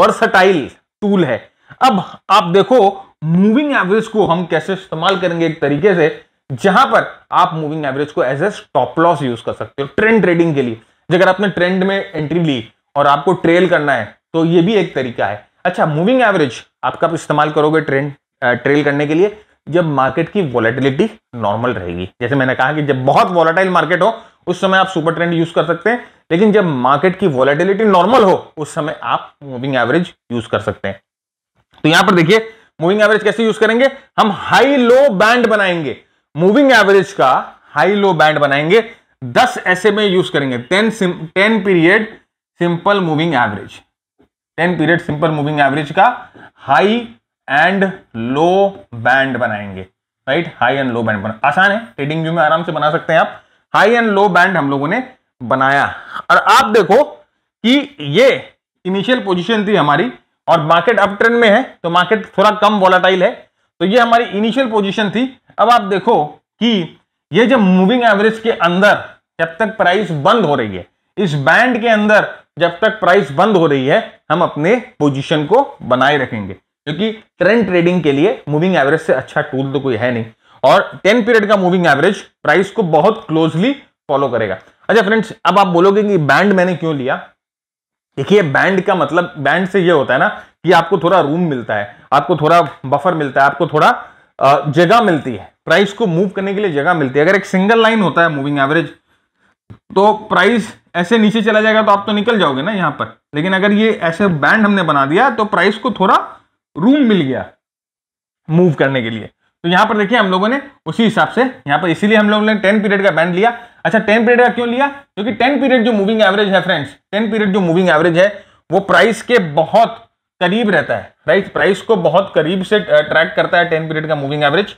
वर्सटाइल टूल है अब आप देखो मूविंग एवरेज को हम कैसे इस्तेमाल करेंगे एक तरीके से जहां पर आप मूविंग एवरेज को as a stop loss use कर सकते हो ट्रेंड ट्रेडिंग के लिए अगर आपने ट्रेंड में एंट्री ली और आपको ट्रेल करना है तो ये भी एक तरीका है अच्छा मूविंग एवरेज आप कब इस्तेमाल करोगे ट्रेंड ट्रेल करने के लिए जब मार्केट की वॉलेटिलिटी नॉर्मल रहेगी जैसे मैंने कहा कि जब बहुत वॉलेटाइल मार्केट हो उस समय आप सुपर ट्रेंड यूज कर सकते हैं लेकिन जब मार्केट की वॉलेटिलिटी नॉर्मल हो उस समय आप मूविंग एवरेज यूज कर सकते हैं तो यहां पर देखिए मूविंग एवरेज कैसे यूज करेंगे हम हाई लो बैंड बनाएंगे मूविंग एवरेज का हाई लो बैंड बनाएंगे दस ऐसे में यूज करेंगे ten ten period simple moving average ten period simple moving average का हाई एंड लो बैंड बनाएंगे right high and low band बना आसान है ट्रेडिंग व्यू में आराम से बना सकते हैं आप हाई एंड लो बैंड हम लोगों ने बनाया और आप देखो कि ये इनिशियल पोजीशन थी हमारी और मार्केट अप ट्रेंड में है तो मार्केट थोड़ा कम वॉलाटाइल है तो ये हमारी इनिशियल पोजीशन थी अब आप देखो कि ये जब मूविंग एवरेज के अंदर जब तक प्राइस बंद हो रही है इस बैंड के अंदर जब तक प्राइस बंद हो रही है हम अपने पोजीशन को बनाए रखेंगे क्योंकि ट्रेंड ट्रेडिंग के लिए मूविंग एवरेज से अच्छा टूल तो कोई है नहीं और टेन पीरियड का मूविंग एवरेज प्राइस को बहुत क्लोजली फॉलो करेगा अच्छा फ्रेंड्स अब आप बोलोगे कि बैंड मैंने क्यों लिया देखिए बैंड का मतलब बैंड से यह होता है ना कि आपको थोड़ा रूम मिलता है आपको थोड़ा बफर मिलता है आपको थोड़ा जगह मिलती है प्राइस को मूव करने के लिए जगह मिलती है अगर एक सिंगल लाइन होता है मूविंग एवरेज तो प्राइस ऐसे नीचे चला जाएगा तो आप तो निकल जाओगे ना यहां पर लेकिन अगर ये ऐसे बैंड हमने बना दिया तो प्राइस को थोड़ा रूम मिल गया मूव करने के लिए तो यहां पर देखिए हम लोगों ने उसी हिसाब से यहां पर इसीलिए हम लोगों ने टेन पीरियड का बैंड लिया अच्छा टेन पीरियड का क्यों लिया क्योंकि टेन पीरियड जो मूविंग एवरेज है फ्रेंड्स टेन पीरियड जो मूविंग एवरेज है वो प्राइस के बहुत करीब रहता है राइट प्राइस को बहुत करीब से ट्रैक करता है टेन पीरियड का मूविंग एवरेज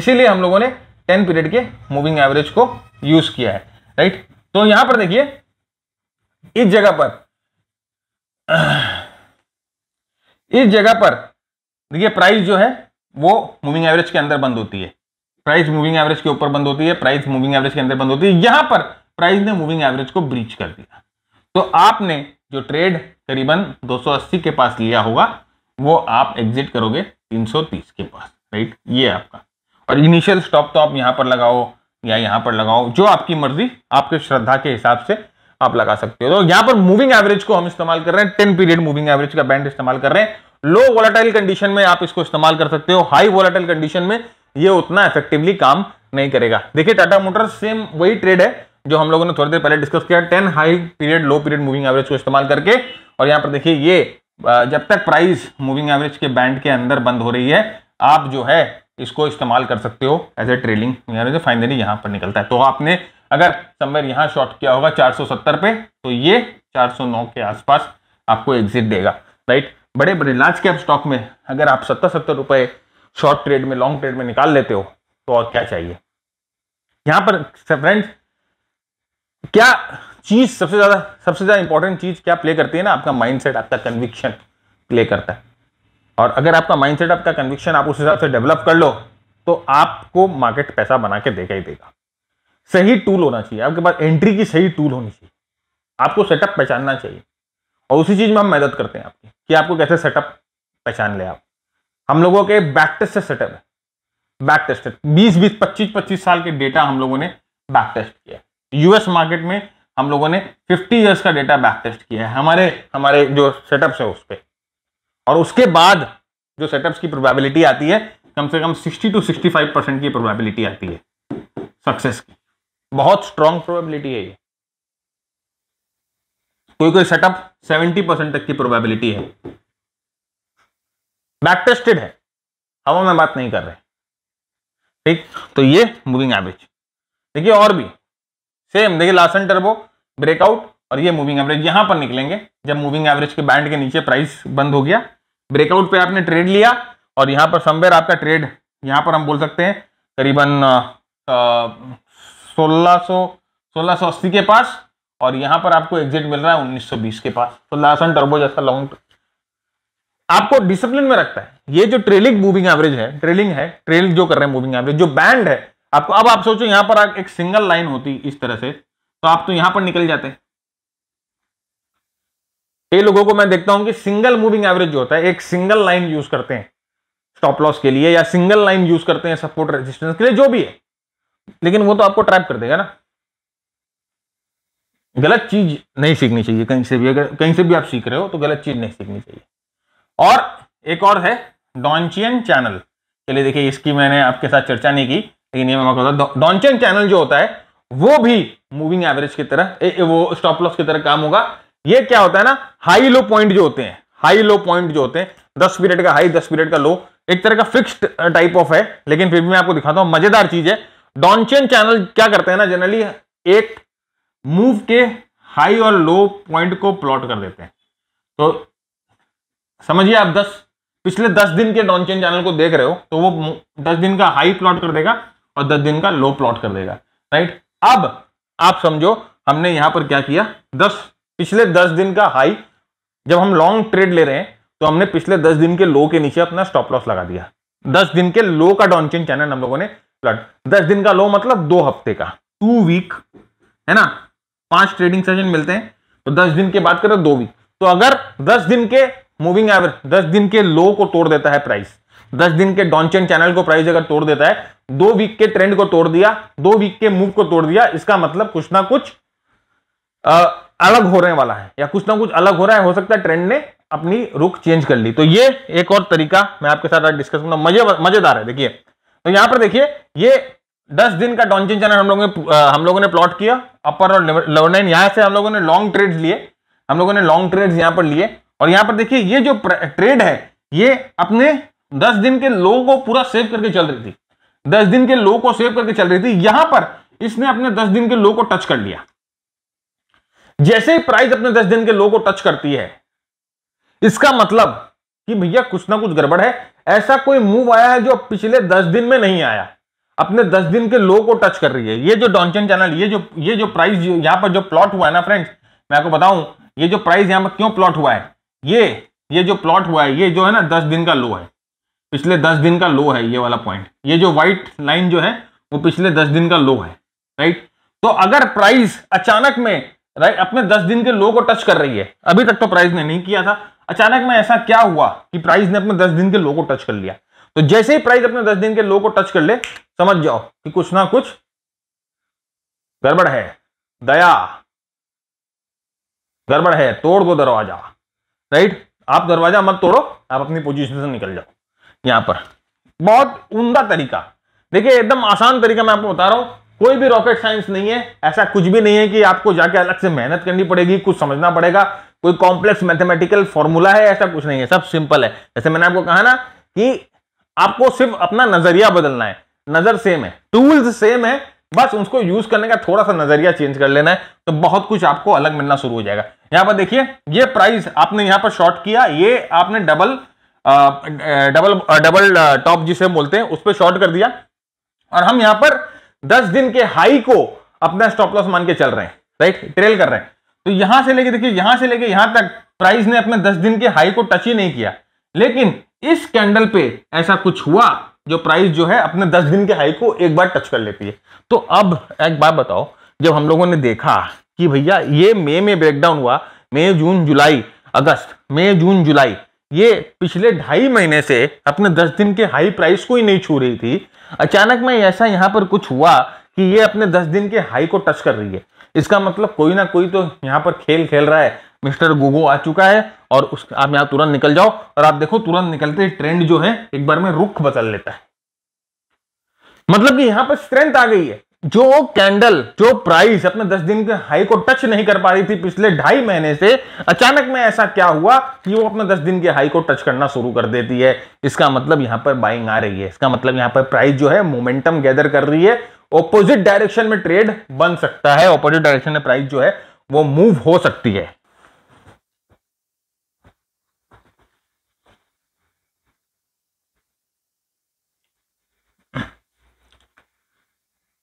इसीलिए हम लोगों ने टेन पीरियड के मूविंग एवरेज को यूज किया है राइट तो यहां पर देखिए इस जगह पर इस जगह पर देखिए प्राइस जो है वो मूविंग एवरेज के अंदर बंद होती है प्राइस मूविंग एवरेज के ऊपर बंद होती है प्राइस मूविंग एवरेज के अंदर बंद होती है यहां पर प्राइस ने मूविंग एवरेज को ब्रीच कर दिया तो आपने जो ट्रेड करीबन 280 के पास लिया होगा वो आप एग्जिट करोगे 330 के पास राइट ये आपका और इनिशियल स्टॉप तो आप यहां पर लगाओ या यहां पर लगाओ जो आपकी मर्जी आपके श्रद्धा के हिसाब से आप लगा सकते हो तो यहां पर मूविंग एवरेज को हम इस्तेमाल कर रहे हैं टेन पीरियड मूविंग एवरेज का बैंड इस्तेमाल कर रहे हैं लो वोलाटाइल कंडीशन में आप इसको इस्तेमाल कर सकते हो हाई वोलाटाइल कंडीशन में ये उतना इफेक्टिवली काम नहीं करेगा देखिए टाटा मोटर्स सेम वही ट्रेड है जो हम लोगों ने थोड़ी देर पहले डिस्कस किया ten high period low period moving average को इस्तेमाल करके और यहाँ पर देखिए ये जब तक प्राइस मूविंग एवरेज के बैंड के अंदर बंद हो रही है आप जो है इसको इस्तेमाल कर सकते हो एज ए ट्रेलिंग यानी जो फाइनली यहाँ पर निकलता है तो आपने अगर समय यहाँ शॉर्ट किया होगा 470 पे तो ये 409 के आसपास आपको एग्जिट देगा राइट बड़े बड़े लार्ज कैप स्टॉक में अगर आप सत्तर सत्तर रुपये शॉर्ट ट्रेड में लॉन्ग ट्रेड में निकाल लेते हो तो और क्या चाहिए यहाँ पर फ्रेंड्स क्या चीज़ सबसे ज़्यादा सबसे ज़्यादा इंपॉर्टेंट चीज़ क्या प्ले करती है ना आपका माइंड आपका कन्विक्शन प्ले करता है और अगर आपका माइंडसेट आपका कन्विक्शन आप उस हिसाब से डेवलप कर लो तो आपको मार्केट पैसा बना के देगा ही देगा सही टूल होना चाहिए आपके पास एंट्री की सही टूल होनी चाहिए आपको सेटअप पहचानना चाहिए और उसी चीज़ में हम मदद करते हैं आपकी कि आपको कैसे सेटअप पहचान ले आप हम लोगों के बैक टेस्ट से सेटअप है बैक है बीस बीस पच्चीस पच्चीस साल के डेटा हम लोगों ने बैक टेस्ट किया है यूएस मार्केट में हम लोगों ने फिफ्टी ईयर्स का डेटा बैक टेस्ट किया है हमारे हमारे जो सेटअप्स है उस पर और उसके बाद जो सेटअप्स की प्रोबेबिलिटी आती है कम से कम 60 टू 65 परसेंट की प्रोबेबिलिटी आती है सक्सेस की बहुत स्ट्रांग प्रोबेबिलिटी है ये कोई कोई सेटअप 70 परसेंट तक की प्रोबेबिलिटी है बैक टेस्टेड है हवा में बात नहीं कर रहे ठीक तो ये मूविंग एवरेज देखिए और भी सेम देखिए लासन टर्बो ब्रेकआउट और ये मूविंग एवरेज यहां पर निकलेंगे जब मूविंग एवरेज के बैंड के नीचे प्राइस बंद हो गया ब्रेकआउट पे आपने ट्रेड लिया और यहाँ पर समवेयर आपका ट्रेड यहाँ पर हम बोल सकते हैं करीबन सोलह सौ सोलह सौ अस्सी के पास और यहाँ पर आपको एग्जिट मिल रहा है उन्नीस सौ बीस के पास तो लासन टर्बो जैसा लॉन्ग आपको डिसिप्लिन में रखता है ये जो ट्रेलिंग मूविंग एवरेज है ट्रेलिंग है ट्रेल जो कर रहे हैं मूविंग एवरेज जो बैंड है आपको अब आप सोचो यहाँ पर एक सिंगल लाइन होती इस तरह से तो आप तो यहाँ पर निकल जाते हैं कई लोगों को मैं देखता हूं कि सिंगल मूविंग एवरेज जो होता है एक सिंगल लाइन यूज करते हैं स्टॉप लॉस के लिए या सिंगल लाइन यूज करते हैं सपोर्ट रेजिस्टेंस के लिए जो भी है लेकिन वो तो आपको ट्रैप कर देगा ना गलत चीज नहीं सीखनी चाहिए कहीं से भी अगर कहीं से भी आप सीख रहे हो तो गलत चीज नहीं सीखनी चाहिए और एक और है डॉन्चियन चैनल चलिए देखिए इसकी मैंने आपके साथ चर्चा नहीं की लेकिन ये मैं आपको डॉन्चियन चैनल जो होता है वो भी मूविंग एवरेज की तरह ए, ए, वो स्टॉप लॉस की तरह काम होगा ये क्या होता है ना हाई लो पॉइंट जो होते हैं हाई लो पॉइंट जो होते हैं दस पीरियड का हाई दस पीरियड का लो एक तरह का फिक्स्ड टाइप ऑफ है लेकिन फिर भी मैं आपको दिखाता हूं मजेदार चीज है डॉनचेन चैनल क्या करते हैं ना जनरली एक मूव के हाई और लो पॉइंट को प्लॉट कर देते हैं तो समझिए आप दस पिछले दस दिन के डॉनचेन चैनल को देख रहे हो तो वो दस दिन का हाई प्लॉट कर देगा और दस दिन का लो प्लॉट कर देगा राइट अब आप समझो हमने यहां पर क्या किया दस पिछले दस दिन का हाई जब हम लॉन्ग ट्रेड ले रहे हैं तो हमने पिछले दस दिन के लो के नीचे अपना स्टॉप लॉस लगा दिया दस दिन के लो का डॉन्चिन चैनल हम लोगों ने प्लट दस दिन का लो मतलब दो हफ्ते का टू वीक है ना पांच ट्रेडिंग सेशन मिलते हैं तो दस दिन के बाद करो दो वीक तो अगर दस दिन के मूविंग एवरेज दस दिन के लो को तोड़ देता है प्राइस दस दिन के डॉन्चन चैनल को प्राइस अगर तोड़ देता है दो वीक के ट्रेंड को तोड़ दिया दो वीक के मूव को तोड़ दिया इसका मतलब कुछ ना कुछ अलग होने वाला है या कुछ ना कुछ अलग हो रहा है हो सकता है ट्रेंड ने अपनी रुख चेंज कर ली तो ये एक और तरीका मैं आपके साथ डिस्कस करूंगा मजे मजेदार है देखिए तो यहां पर देखिए ये दस दिन का डॉन्चिन चैनल हम लोगों ने हम लोगों ने प्लॉट किया अपर और लोअर लाइन यहां से हम लोगों ने लॉन्ग ट्रेड्स लिए हम लोगों ने लॉन्ग ट्रेड्स यहां पर लिए और यहां पर देखिए ये जो ट्रेड है ये अपने दस दिन के लो को पूरा सेव करके चल रही थी दस दिन के लो को सेव करके चल रही थी यहां पर इसने अपने दस दिन के लो को टच कर लिया जैसे ही प्राइस अपने दस दिन के लो को टच करती है इसका मतलब कि भैया कुछ ना कुछ गड़बड़ है ऐसा कोई मूव आया है जो पिछले दस दिन में नहीं आया अपने दस दिन के लो को टच कर रही है ये जो डॉन्चन चैनल ये जो ये जो प्राइस यहां पर जो प्लॉट हुआ है ना फ्रेंड्स मैं आपको बताऊं ये जो प्राइस यहां पर क्यों प्लॉट हुआ है ये ये जो प्लॉट हुआ है ये जो है ना दस दिन का लो है पिछले दस दिन का लो है ये वाला पॉइंट ये जो व्हाइट लाइन जो है वो पिछले दस दिन का लो है राइट तो अगर प्राइस अचानक में राइट अपने दस दिन के लो को टच कर रही है अभी तक तो प्राइस ने नहीं किया था अचानक में ऐसा क्या हुआ कि प्राइस ने अपने दस दिन के लो को टच कर लिया तो जैसे ही प्राइस अपने दस दिन के लो को टच कर ले समझ जाओ कि कुछ ना कुछ गड़बड़ है दया गड़बड़ है तोड़ दो दरवाजा राइट आप दरवाजा मत तोड़ो आप अपनी पोजिशन से निकल जाओ यहां पर बहुत उमदा तरीका देखिए एकदम आसान तरीका मैं आपको बता रहा हूं कोई भी रॉकेट साइंस नहीं है ऐसा कुछ भी नहीं है कि आपको जाके अलग से मेहनत करनी पड़ेगी कुछ समझना पड़ेगा कोई कॉम्प्लेक्स मैथमेटिकल फॉर्मूला है ऐसा कुछ नहीं है सब सिंपल है जैसे मैंने आपको कहा ना कि आपको सिर्फ अपना नजरिया बदलना है नजर सेम है टूल्स सेम है बस उसको यूज करने का थोड़ा सा नजरिया चेंज कर लेना है तो बहुत कुछ आपको अलग मिलना शुरू हो जाएगा यहां पर देखिए ये प्राइस आपने यहां पर शॉर्ट किया ये आपने डबल डबल डबल टॉप जिसे बोलते हैं उस पर शॉर्ट कर दिया और हम यहां पर दस दिन के हाई को अपना स्टॉप लॉस मान के चल रहे हैं राइट ट्रेल कर रहे हैं तो यहां से लेके देखिए यहां से लेके यहां तक प्राइस ने अपने दस दिन के हाई को टच ही नहीं किया लेकिन इस कैंडल पे ऐसा कुछ हुआ जो प्राइस जो है अपने दस दिन के हाई को एक बार टच कर लेती है तो अब एक बात बताओ जब हम लोगों ने देखा कि भैया ये मई में ब्रेकडाउन हुआ मई जून जुलाई अगस्त मई जून जुलाई ये पिछले ढाई महीने से अपने दस दिन के हाई प्राइस को ही नहीं छू रही थी अचानक में ऐसा यहाँ पर कुछ हुआ कि ये अपने दस दिन के हाई को टच कर रही है इसका मतलब कोई ना कोई तो यहाँ पर खेल खेल रहा है मिस्टर गोगो आ चुका है और उस आप यहाँ तुरंत निकल जाओ और आप देखो तुरंत निकलते ही ट्रेंड जो है एक बार में रुख बदल लेता है मतलब कि यहाँ पर स्ट्रेंथ आ गई है जो कैंडल जो प्राइस अपने 10 दिन के हाई को टच नहीं कर पा रही थी पिछले ढाई महीने से अचानक में ऐसा क्या हुआ कि वो अपने 10 दिन के हाई को टच करना शुरू कर देती है इसका मतलब यहां पर बाइंग आ रही है इसका मतलब यहां पर प्राइस जो है मोमेंटम गैदर कर रही है ऑपोजिट डायरेक्शन में ट्रेड बन सकता है ऑपोजिट डायरेक्शन में प्राइस जो है वो मूव हो सकती है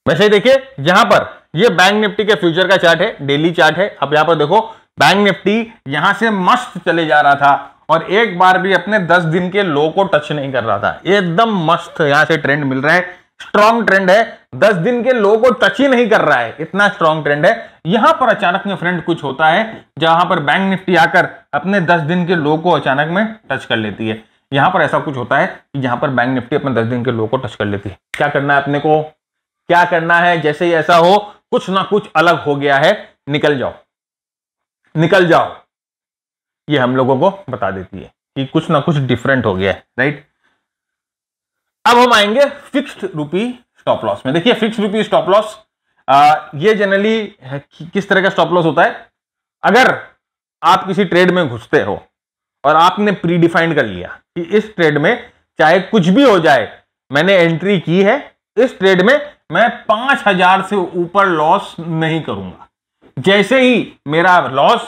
वैसे देखिए यहां पर ये बैंक निफ्टी के फ्यूचर का चार्ट है डेली चार्ट है अब यहां पर देखो बैंक निफ्टी यहां से मस्त चले जा रहा था और एक बार भी अपने 10 दिन के लो को टच नहीं कर रहा था एकदम मस्त यहां से ट्रेंड मिल रहा है स्ट्रॉन्ग ट्रेंड है 10 दिन के लो को टच ही नहीं कर रहा है इतना स्ट्रॉन्ग ट्रेंड है यहां पर अचानक में फ्रेंड कुछ होता है जहां पर बैंक निफ्टी आकर अपने दस दिन के लो को अचानक में टच कर लेती है यहां पर ऐसा कुछ होता है कि यहां पर बैंक निफ्टी अपने दस दिन के लो को टच कर लेती है क्या करना है अपने को क्या करना है जैसे ही ऐसा हो कुछ ना कुछ अलग हो गया है निकल जाओ निकल जाओ ये हम लोगों को बता देती है कि कुछ ना कुछ डिफरेंट हो गया है राइट अब हम आएंगे फिक्स्ड रूपी स्टॉप लॉस में देखिए फिक्स्ड रूपी स्टॉप लॉस ये जनरली किस तरह का स्टॉप लॉस होता है अगर आप किसी ट्रेड में घुसते हो और आपने प्रीडिफाइंड कर लिया कि इस ट्रेड में चाहे कुछ भी हो जाए मैंने एंट्री की है इस ट्रेड में मैं पांच हजार से ऊपर लॉस नहीं करूंगा जैसे ही मेरा लॉस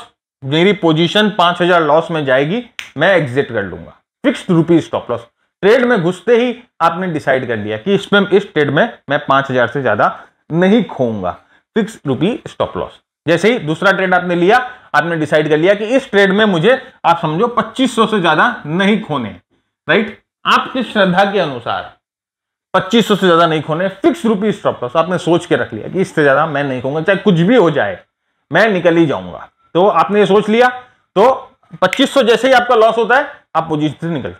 मेरी पोजीशन पांच हजार लॉस में जाएगी मैं एग्जिट कर लूंगा fixed rupees stop loss trade में घुसते ही आपने डिसाइड कर लिया कि इसमें इस ट्रेड में मैं पांच हजार से ज्यादा नहीं खोऊंगा फिक्स रुपी स्टॉप लॉस जैसे ही दूसरा ट्रेड आपने लिया आपने डिसाइड कर लिया कि इस ट्रेड में मुझे आप समझो 2500 से ज्यादा नहीं खोने राइट आपकी श्रद्धा के अनुसार पच्चीस से ज़्यादा नहीं खोने फिक्स रुपी स्टॉप लॉस आपने सोच के रख लिया कि इससे ज़्यादा मैं नहीं खोगा चाहे कुछ भी हो जाए मैं निकल ही जाऊंगा तो आपने ये सोच लिया तो 2500 जैसे ही आपका लॉस होता है आप पोजीशन से निकल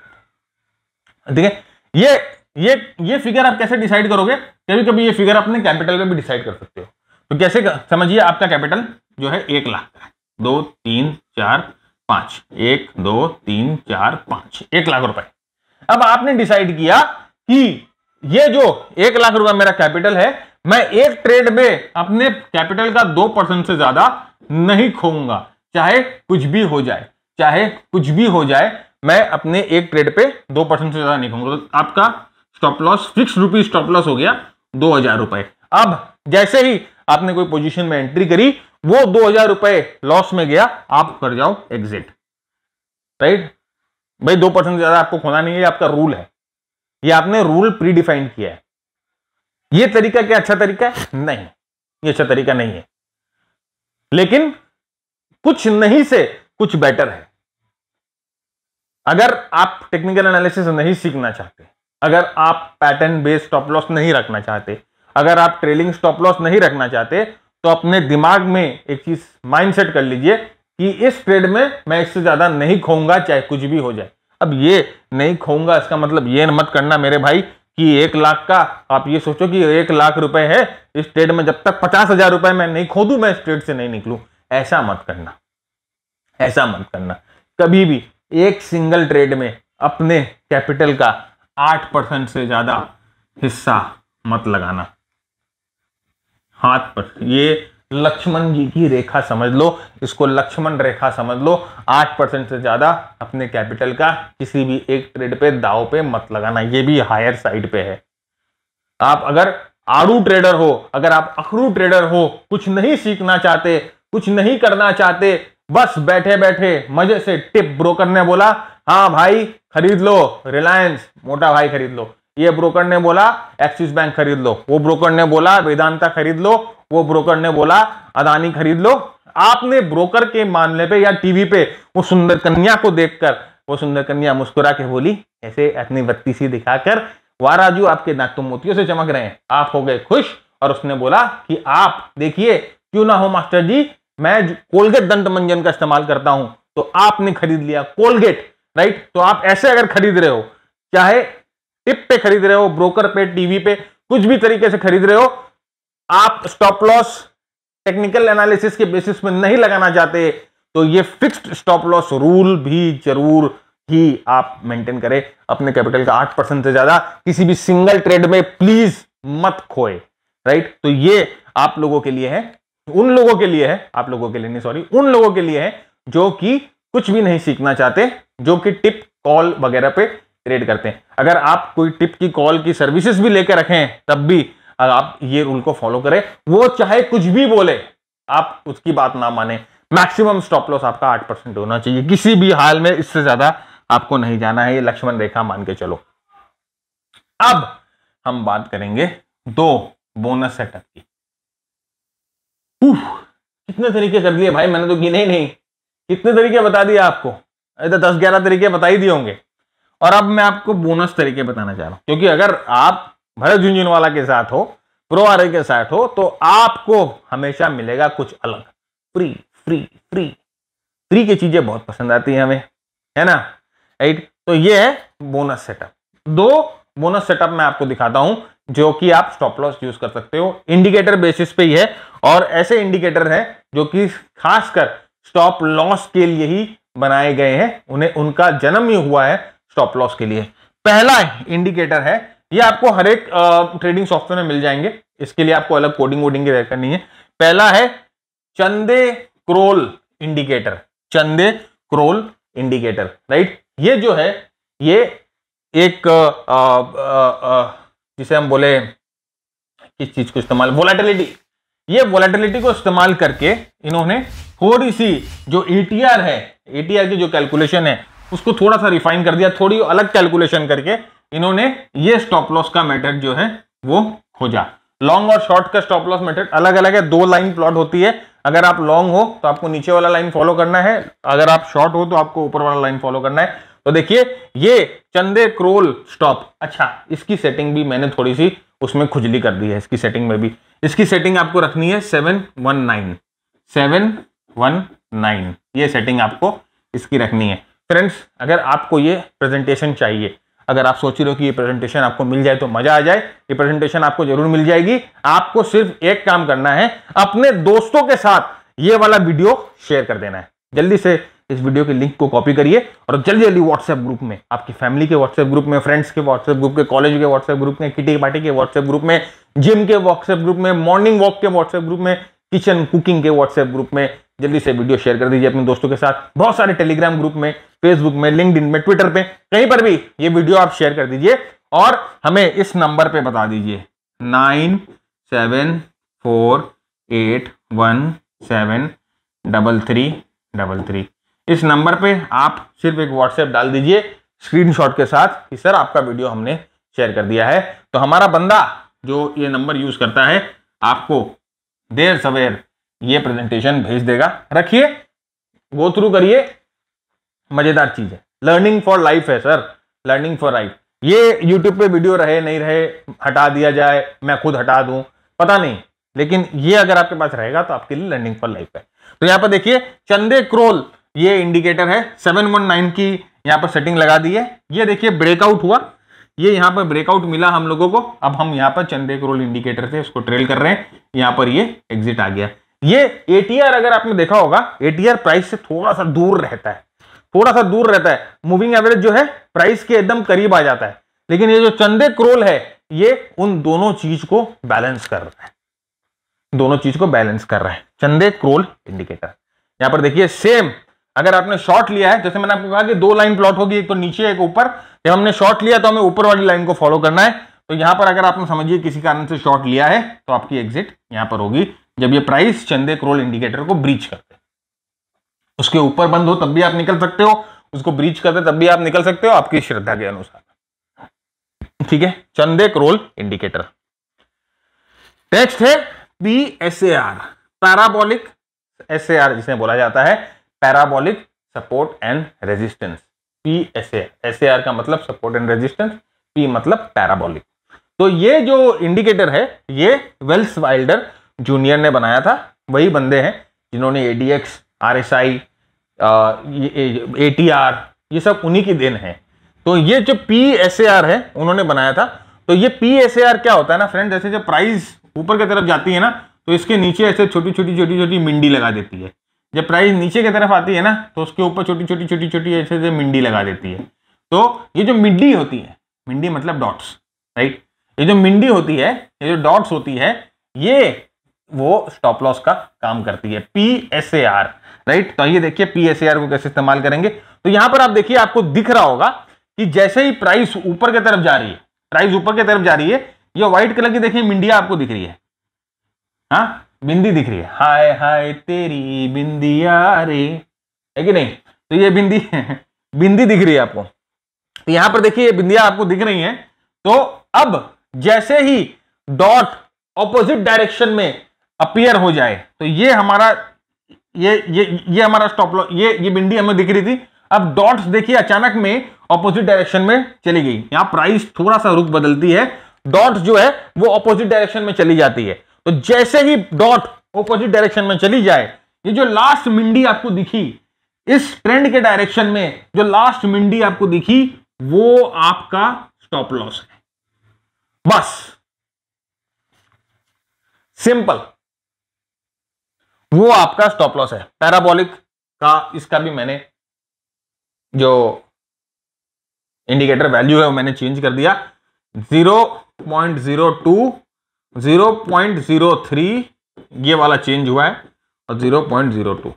ठीक है ये ये ये फिगर आप कैसे डिसाइड करोगे कभी कभी ये फिगर अपने कैपिटल पे भी डिसाइड कर सकते हो तो कैसे समझिए आपका कैपिटल जो है एक लाख का है दो तीन चार पांच एक दो तीन चार पांच एक लाख रुपए अब आपने डिसाइड किया कि ये जो एक लाख रुपए मेरा कैपिटल है मैं एक ट्रेड में अपने कैपिटल का दो परसेंट से ज्यादा नहीं खोऊंगा चाहे कुछ भी हो जाए चाहे कुछ भी हो जाए मैं अपने एक ट्रेड पे दो परसेंट से ज्यादा नहीं खोऊंगा तो आपका stop loss fix rupees stop loss हो गया दो हजार रुपए अब जैसे ही आपने कोई पोजिशन में एंट्री करी वो दो हजार रुपए लॉस में गया आप कर जाओ एग्जिट राइट भाई दो परसेंट ज्यादा आपको खोना नहीं है आपका रूल है ये आपने रूल प्रीडिफाइन किया है ये तरीका क्या अच्छा तरीका है नहीं ये अच्छा तरीका नहीं है लेकिन कुछ नहीं से कुछ बेटर है अगर आप टेक्निकल एनालिसिस नहीं सीखना चाहते अगर आप पैटर्न बेस्ड स्टॉप लॉस नहीं रखना चाहते अगर आप ट्रेलिंग स्टॉप लॉस नहीं रखना चाहते तो अपने दिमाग में एक चीज माइंडसेट कर लीजिए कि इस ट्रेड में मैं इससे ज्यादा नहीं खोऊंगा चाहे कुछ भी हो जाए अब ये नहीं खोऊंगा इसका मतलब ये मत करना मेरे भाई कि एक लाख का आप ये सोचो कि एक लाख रुपए है इस ट्रेड में जब तक पचास हजार रुपए मैं नहीं खो दू मैं इस ट्रेड से नहीं निकलूं ऐसा मत करना ऐसा मत करना कभी भी एक सिंगल ट्रेड में अपने कैपिटल का आठ परसेंट से ज्यादा हिस्सा मत लगाना हाथ पर ये लक्ष्मण जी की रेखा समझ लो इसको लक्ष्मण रेखा समझ लो आठ परसेंट से ज़्यादा अपने कैपिटल का किसी भी एक ट्रेड पे दाव पे मत लगाना ये भी हायर साइड पे है आप अगर आड़ू ट्रेडर हो अगर आप अखरू ट्रेडर हो कुछ नहीं सीखना चाहते कुछ नहीं करना चाहते बस बैठे बैठे मजे से टिप ब्रोकर ने बोला हाँ भाई खरीद लो रिलायंस मोटा भाई खरीद लो ये ब्रोकर ने बोला एक्सिस बैंक खरीद लो वो ब्रोकर ने बोला वेदांता खरीद लो वो ब्रोकर ने बोला अदानी खरीद लो आपने ब्रोकर के मामले पे या टीवी पे वो सुंदर कन्या को देखकर वो सुंदर कन्या मुस्कुरा के बोली ऐसे अपनी बत्ती सी दिखाकर वाराजू राजू आपके दांत तो मोतियों से चमक रहे हैं आप हो गए खुश और उसने बोला कि आप देखिए क्यों ना हो मास्टर जी मैं कोलगेट दंत मंजन का इस्तेमाल करता हूं तो आपने खरीद लिया कोलगेट राइट तो आप ऐसे अगर खरीद रहे हो चाहे टिप पे खरीद रहे हो ब्रोकर पे टीवी पे कुछ भी तरीके से खरीद रहे हो आप स्टॉप लॉस टेक्निकल एनालिसिस के बेसिस में नहीं लगाना चाहते तो ये फिक्स्ड स्टॉप लॉस रूल भी जरूर ही आप मेंटेन करें अपने कैपिटल का आठ परसेंट से ज्यादा किसी भी सिंगल ट्रेड में प्लीज मत खोए राइट तो ये आप लोगों के लिए है उन लोगों के लिए है आप लोगों के लिए नहीं सॉरी उन लोगों के लिए है जो कि कुछ भी नहीं सीखना चाहते जो कि टिप कॉल वगैरह पे ट्रेड करते हैं अगर आप कोई टिप की कॉल की सर्विसेज भी लेकर रखें तब भी अगर आप ये रूल को फॉलो करें वो चाहे कुछ भी बोले आप उसकी बात ना माने मैक्सिमम स्टॉप लॉस आपका आठ परसेंट होना चाहिए किसी भी हाल में इससे ज्यादा आपको नहीं जाना है ये लक्ष्मण रेखा मान के चलो अब हम बात करेंगे दो बोनस सेटअप की कितने तरीके कर दिए भाई मैंने तो गिने ही नहीं कितने तरीके बता दिए आपको अरे तो दस ग्यारह तरीके बता ही दिए होंगे और अब मैं आपको बोनस तरीके बताना चाह रहा हूं क्योंकि अगर आप भरत झुंझुनवाला के साथ हो प्रो आर के साथ हो तो आपको हमेशा मिलेगा कुछ अलग फ्री फ्री फ्री फ्री की चीजें बहुत पसंद आती है हमें है ना राइट तो ये है बोनस सेटअप दो बोनस सेटअप मैं आपको दिखाता हूं जो कि आप स्टॉप लॉस यूज कर सकते हो इंडिकेटर बेसिस पे ही है और ऐसे इंडिकेटर है जो कि खासकर स्टॉप लॉस के लिए ही बनाए गए हैं उन्हें उनका जन्म ही हुआ है स्टॉप लॉस के लिए पहला इंडिकेटर है ये आपको हर एक ट्रेडिंग सॉफ्टवेयर में मिल जाएंगे इसके लिए आपको अलग कोडिंग वोडिंग की नहीं है पहला है Chande Kroll indicator Chande Kroll indicator right ये जो है ये एक आ, आ, आ, जिसे हम बोले किस चीज को इस्तेमाल वोलेटिलिटी ये वोलेटिलिटी को इस्तेमाल करके इन्होंने थोड़ी सी जो आर e है आर e की जो कैलकुलेशन है उसको थोड़ा सा रिफाइन कर दिया थोड़ी अलग कैलकुलेशन करके इन्होंने ये स्टॉप लॉस का मेथड जो है वो खोजा लॉन्ग और शॉर्ट का स्टॉप लॉस मेथड अलग अलग है दो लाइन प्लॉट होती है अगर आप लॉन्ग हो तो आपको नीचे वाला लाइन फॉलो करना है अगर आप शॉर्ट हो तो आपको ऊपर वाला लाइन फॉलो करना है तो देखिए ये चंदे क्रोल स्टॉप अच्छा इसकी सेटिंग भी मैंने थोड़ी सी उसमें खुजली कर दी है इसकी सेटिंग में भी इसकी सेटिंग आपको रखनी है seven one nine seven one nine ये सेटिंग आपको इसकी रखनी है फ्रेंड्स अगर आपको ये प्रेजेंटेशन चाहिए अगर आप सोच रहे हो कि ये प्रेजेंटेशन आपको मिल जाए तो मज़ा आ जाए ये प्रेजेंटेशन आपको जरूर मिल जाएगी आपको सिर्फ एक काम करना है अपने दोस्तों के साथ ये वाला वीडियो शेयर कर देना है जल्दी से इस वीडियो के लिंक को कॉपी करिए और जल्दी जल्दी व्हाट्सएप ग्रुप में आपकी फैमिली के व्हाट्सएप ग्रुप में फ्रेंड्स के व्हाट्सएप ग्रुप के कॉलेज के व्हाट्सएप ग्रुप में किटी पार्टी के व्हाट्सएप ग्रुप में जिम के व्हाट्सएप ग्रुप में मॉर्निंग वॉक के व्हाट्सएप ग्रुप में किचन कुकिंग के व्हाट्सएप ग्रुप में जल्दी से वीडियो शेयर कर दीजिए अपने दोस्तों के साथ बहुत सारे टेलीग्राम ग्रुप में फेसबुक में लिंकड में ट्विटर पे कहीं पर भी ये वीडियो आप शेयर कर दीजिए और हमें इस नंबर पे बता दीजिए nine seven four eight one seven double three double three इस नंबर पे आप सिर्फ एक व्हाट्सएप डाल दीजिए स्क्रीनशॉट के साथ कि सर आपका वीडियो हमने शेयर कर दिया है तो हमारा बंदा जो ये नंबर यूज करता है आपको देर सवेर ये प्रेजेंटेशन भेज देगा रखिए गो थ्रू करिए मजेदार चीज है लर्निंग फॉर लाइफ है सर लर्निंग फॉर लाइफ ये यूट्यूब पे वीडियो रहे नहीं रहे हटा दिया जाए मैं खुद हटा दूं पता नहीं लेकिन ये अगर आपके पास रहेगा तो आपके लिए लर्निंग फॉर लाइफ है तो यहाँ पर देखिए चंदे क्रोल ये इंडिकेटर है नाइन की यहाँ पर सेटिंग लगा दी है ये देखिए ब्रेकआउट हुआ ये यहाँ पर ब्रेकआउट मिला हम लोगों को अब हम यहाँ पर चंदे क्रोल रोल इंडिकेटर से उसको ट्रेल कर रहे हैं यहाँ पर ये एग्जिट आ गया ये एटीआर अगर आपने देखा होगा एटीआर प्राइस से थोड़ा सा दूर रहता है थोड़ा सा दूर रहता है मूविंग एवरेज जो है प्राइस के एकदम करीब आ जाता है लेकिन ये जो चंदे क्रोल है ये उन दोनों चीज को बैलेंस कर रहा है दोनों चीज को बैलेंस कर रहा है चंदे क्रोल इंडिकेटर यहां पर देखिए सेम अगर आपने शॉर्ट लिया है जैसे मैंने आपको कहा कि दो लाइन प्लॉट होगी एक तो नीचे एक ऊपर जब हमने शॉर्ट लिया तो हमें ऊपर वाली लाइन को फॉलो करना है तो यहां पर अगर आपने समझिए किसी कारण से शॉर्ट लिया है तो आपकी एग्जिट यहां पर होगी जब ये प्राइस चंदे क्रोल इंडिकेटर को ब्रीच करते उसके ऊपर बंद हो तब भी आप निकल सकते हो उसको ब्रीच करते तब भी आप निकल सकते हो आपकी श्रद्धा के अनुसार ठीक है चंदे क्रोल इंडिकेटर नेक्स्ट है P S A R parabolic S A R जिसे बोला जाता है parabolic support and resistance P S A R का मतलब सपोर्ट एंड रेजिस्टेंस पी मतलब पैराबोलिक तो ये जो इंडिकेटर है ये वेल्स वाइल्डर जूनियर ने बनाया था वही बंदे हैं जिन्होंने A D X R S I A T R ये सब उन्हीं की देन है तो ये जो पी एस ए आर है उन्होंने बनाया था तो ये पी एस ए आर क्या होता है ना फ्रेंड जैसे जब प्राइस ऊपर की तरफ जाती है ना तो इसके नीचे ऐसे छोटी छोटी छोटी छोटी मिंडी लगा देती है जब प्राइस नीचे की तरफ आती है ना तो उसके ऊपर छोटी छोटी छोटी छोटी ऐसे ऐसे मिंडी लगा देती है तो ये जो मिंडी होती है मिंडी मतलब डॉट्स राइट ये जो मिंडी होती है ये जो डॉट्स होती है ये वो स्टॉप लॉस का काम करती है P S A R right तो ये देखिए पी एस ए आर को कैसे इस्तेमाल करेंगे तो यहां पर आप देखिए आपको दिख रहा होगा कि जैसे ही प्राइस ऊपर की तरफ जा रही है प्राइस ऊपर की तरफ जा रही है ये व्हाइट कलर की देखिए मिंडिया आपको दिख रही है हाँ बिंदी दिख रही है हाय हाय तेरी बिंदिया रे है कि नहीं तो ये बिंदी बिंदी दिख रही है आपको तो यहां पर देखिए बिंदिया आपको दिख रही है तो अब जैसे ही डॉट ऑपोजिट डायरेक्शन में अपियर हो जाए तो ये हमारा ये ये ये हमारा स्टॉप लॉस ये ये बिंदी हमें दिख रही थी अब डॉट्स देखिए अचानक में ऑपोजिट डायरेक्शन में चली गई यहाँ प्राइस थोड़ा सा रुख बदलती है डॉट्स जो है वो ऑपोजिट डायरेक्शन में चली जाती है तो जैसे ही डॉट ऑपोजिट डायरेक्शन में चली जाए ये जो लास्ट मिंडी आपको दिखी इस ट्रेंड के डायरेक्शन में जो लास्ट मिंडी आपको दिखी वो आपका स्टॉप लॉस है बस सिंपल वो आपका स्टॉप लॉस है पैराबोलिक का इसका भी मैंने जो इंडिकेटर वैल्यू है वो मैंने चेंज कर दिया जीरो पॉइंट जीरो टू 0.03 ये वाला चेंज हुआ है और 0.02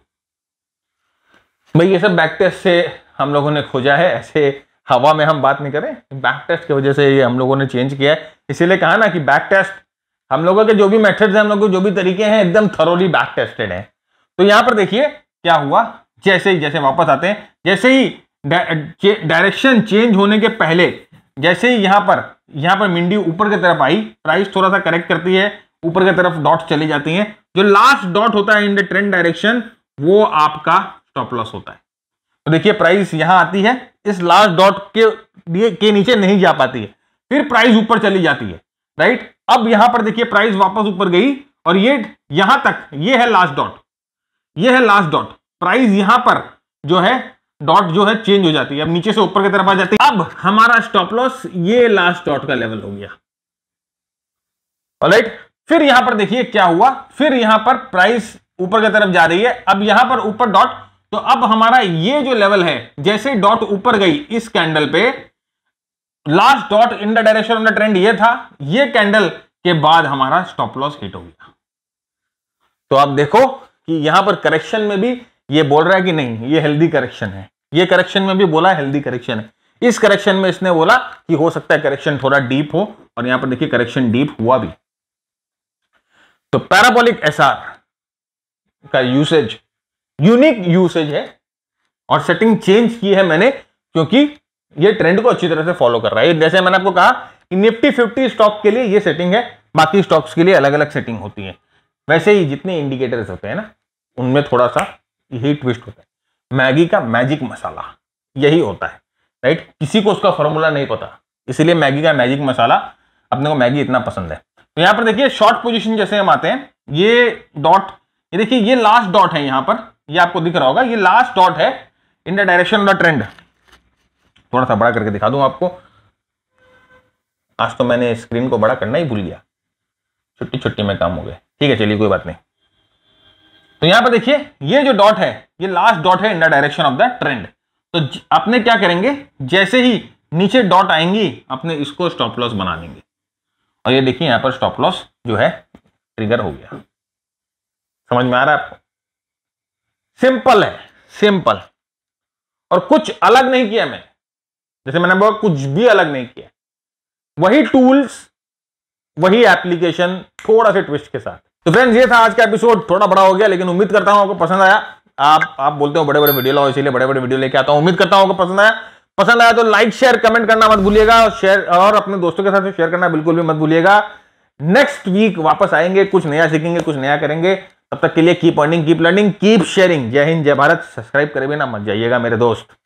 भाई ये सब बैक टेस्ट से हम लोगों ने खोजा है ऐसे हवा में हम बात नहीं करें बैक टेस्ट की वजह से ये हम लोगों ने चेंज किया है इसीलिए कहा ना कि बैक टेस्ट हम लोगों के जो भी मेथड्स हैं हम लोगों के जो भी तरीके हैं एकदम थरोली बैक टेस्टेड है तो यहां पर देखिए क्या हुआ जैसे ही जैसे वापस आते हैं जैसे ही डायरेक्शन चेंज होने के पहले जैसे ही यहां पर यहाँ पर मिंडी ऊपर की तरफ आई प्राइस थोड़ा सा करेक्ट करती है ऊपर की तरफ डॉट चली जाती है जो लास्ट डॉट होता है इन द ट्रेंड डायरेक्शन वो आपका स्टॉप लॉस होता है तो देखिए प्राइस यहां आती है इस लास्ट डॉट के लिए के नीचे नहीं जा पाती है फिर प्राइस ऊपर चली जाती है राइट अब यहां पर देखिए प्राइस वापस ऊपर गई और ये यहां तक ये है लास्ट डॉट ये है लास्ट डॉट प्राइस यहां पर जो है डॉट जो है चेंज हो जाती है अब नीचे से ऊपर की तरफ आ जाती है अब हमारा स्टॉप लॉस ये लास्ट डॉट का लेवल हो गया राइट फिर यहां पर देखिए क्या हुआ फिर यहां पर प्राइस ऊपर की तरफ जा रही है अब यहां पर ऊपर डॉट तो अब हमारा ये जो लेवल है जैसे डॉट ऊपर गई इस कैंडल पे last dot in the direction of the trend ये था ये कैंडल के बाद हमारा स्टॉप लॉस हिट हो गया तो आप देखो कि यहां पर करेक्शन में भी ये बोल रहा है कि नहीं ये हेल्दी करेक्शन है ये करेक्शन में भी बोला हेल्दी करेक्शन है इस करेक्शन में इसने बोला कि हो सकता है करेक्शन थोड़ा डीप हो और यहां पर देखिए करेक्शन डीप हुआ भी तो पैराबोलिक एसआर का यूसेज यूनिक यूसेज है और सेटिंग चेंज की है मैंने क्योंकि ये ट्रेंड को अच्छी तरह से फॉलो कर रहा है जैसे मैंने आपको कहा कि निफ्टी फिफ्टी स्टॉक के लिए ये सेटिंग है बाकी स्टॉक्स के लिए अलग अलग सेटिंग होती है वैसे ही जितने इंडिकेटर्स होते हैं ना उनमें थोड़ा सा यही ट्विस्ट होता है मैगी का मैजिक मसाला यही होता है राइट किसी को उसका फॉर्मूला नहीं पता इसलिए मैगी का मैजिक मसाला अपने को मैगी इतना पसंद है तो यहाँ पर देखिए शॉर्ट पोजिशन जैसे हम आते हैं ये डॉट ये देखिए ये लास्ट डॉट है यहाँ पर ये आपको दिख रहा होगा ये लास्ट डॉट है in the direction of the trend थोड़ा सा बड़ा करके दिखा दूं आपको आज तो मैंने स्क्रीन को बड़ा करना ही भूल गया छुट्टी छुट्टी में काम हो गए ठीक है चलिए कोई बात नहीं तो यहां पर देखिए ये जो डॉट है ये लास्ट डॉट है in the direction of the trend तो अपने क्या करेंगे जैसे ही नीचे डॉट आएंगी अपने इसको स्टॉप लॉस बना देंगे और ये देखिए यहां पर स्टॉप लॉस जो है ट्रिगर हो गया समझ में आ रहा है आपको सिंपल है सिंपल और कुछ अलग नहीं किया मैंने जैसे मैंने बोला कुछ भी अलग नहीं किया वही टूल्स वही एप्लीकेशन थोड़ा सा ट्विस्ट के साथ तो फ्रेंड्स ये था आज का एपिसोड थोड़ा बड़ा हो गया लेकिन उम्मीद करता हूँ आपको पसंद आया आप आप बोलते हो बड़े बड़े वीडियो लाओ इसीलिए बड़े बड़े वीडियो लेके आता हूं उम्मीद करता हूँ आपको पसंद आया पसंद आया तो लाइक शेयर कमेंट करना मत भूलिएगा शेयर और अपने दोस्तों के साथ शेयर करना बिल्कुल भी मत भूलिएगा नेक्स्ट वीक वापस आएंगे कुछ नया सीखेंगे कुछ नया करेंगे तब तक के लिए keep earning keep learning keep sharing जय हिंद जय भारत सब्सक्राइब करे भी ना मत जाइएगा मेरे दोस्त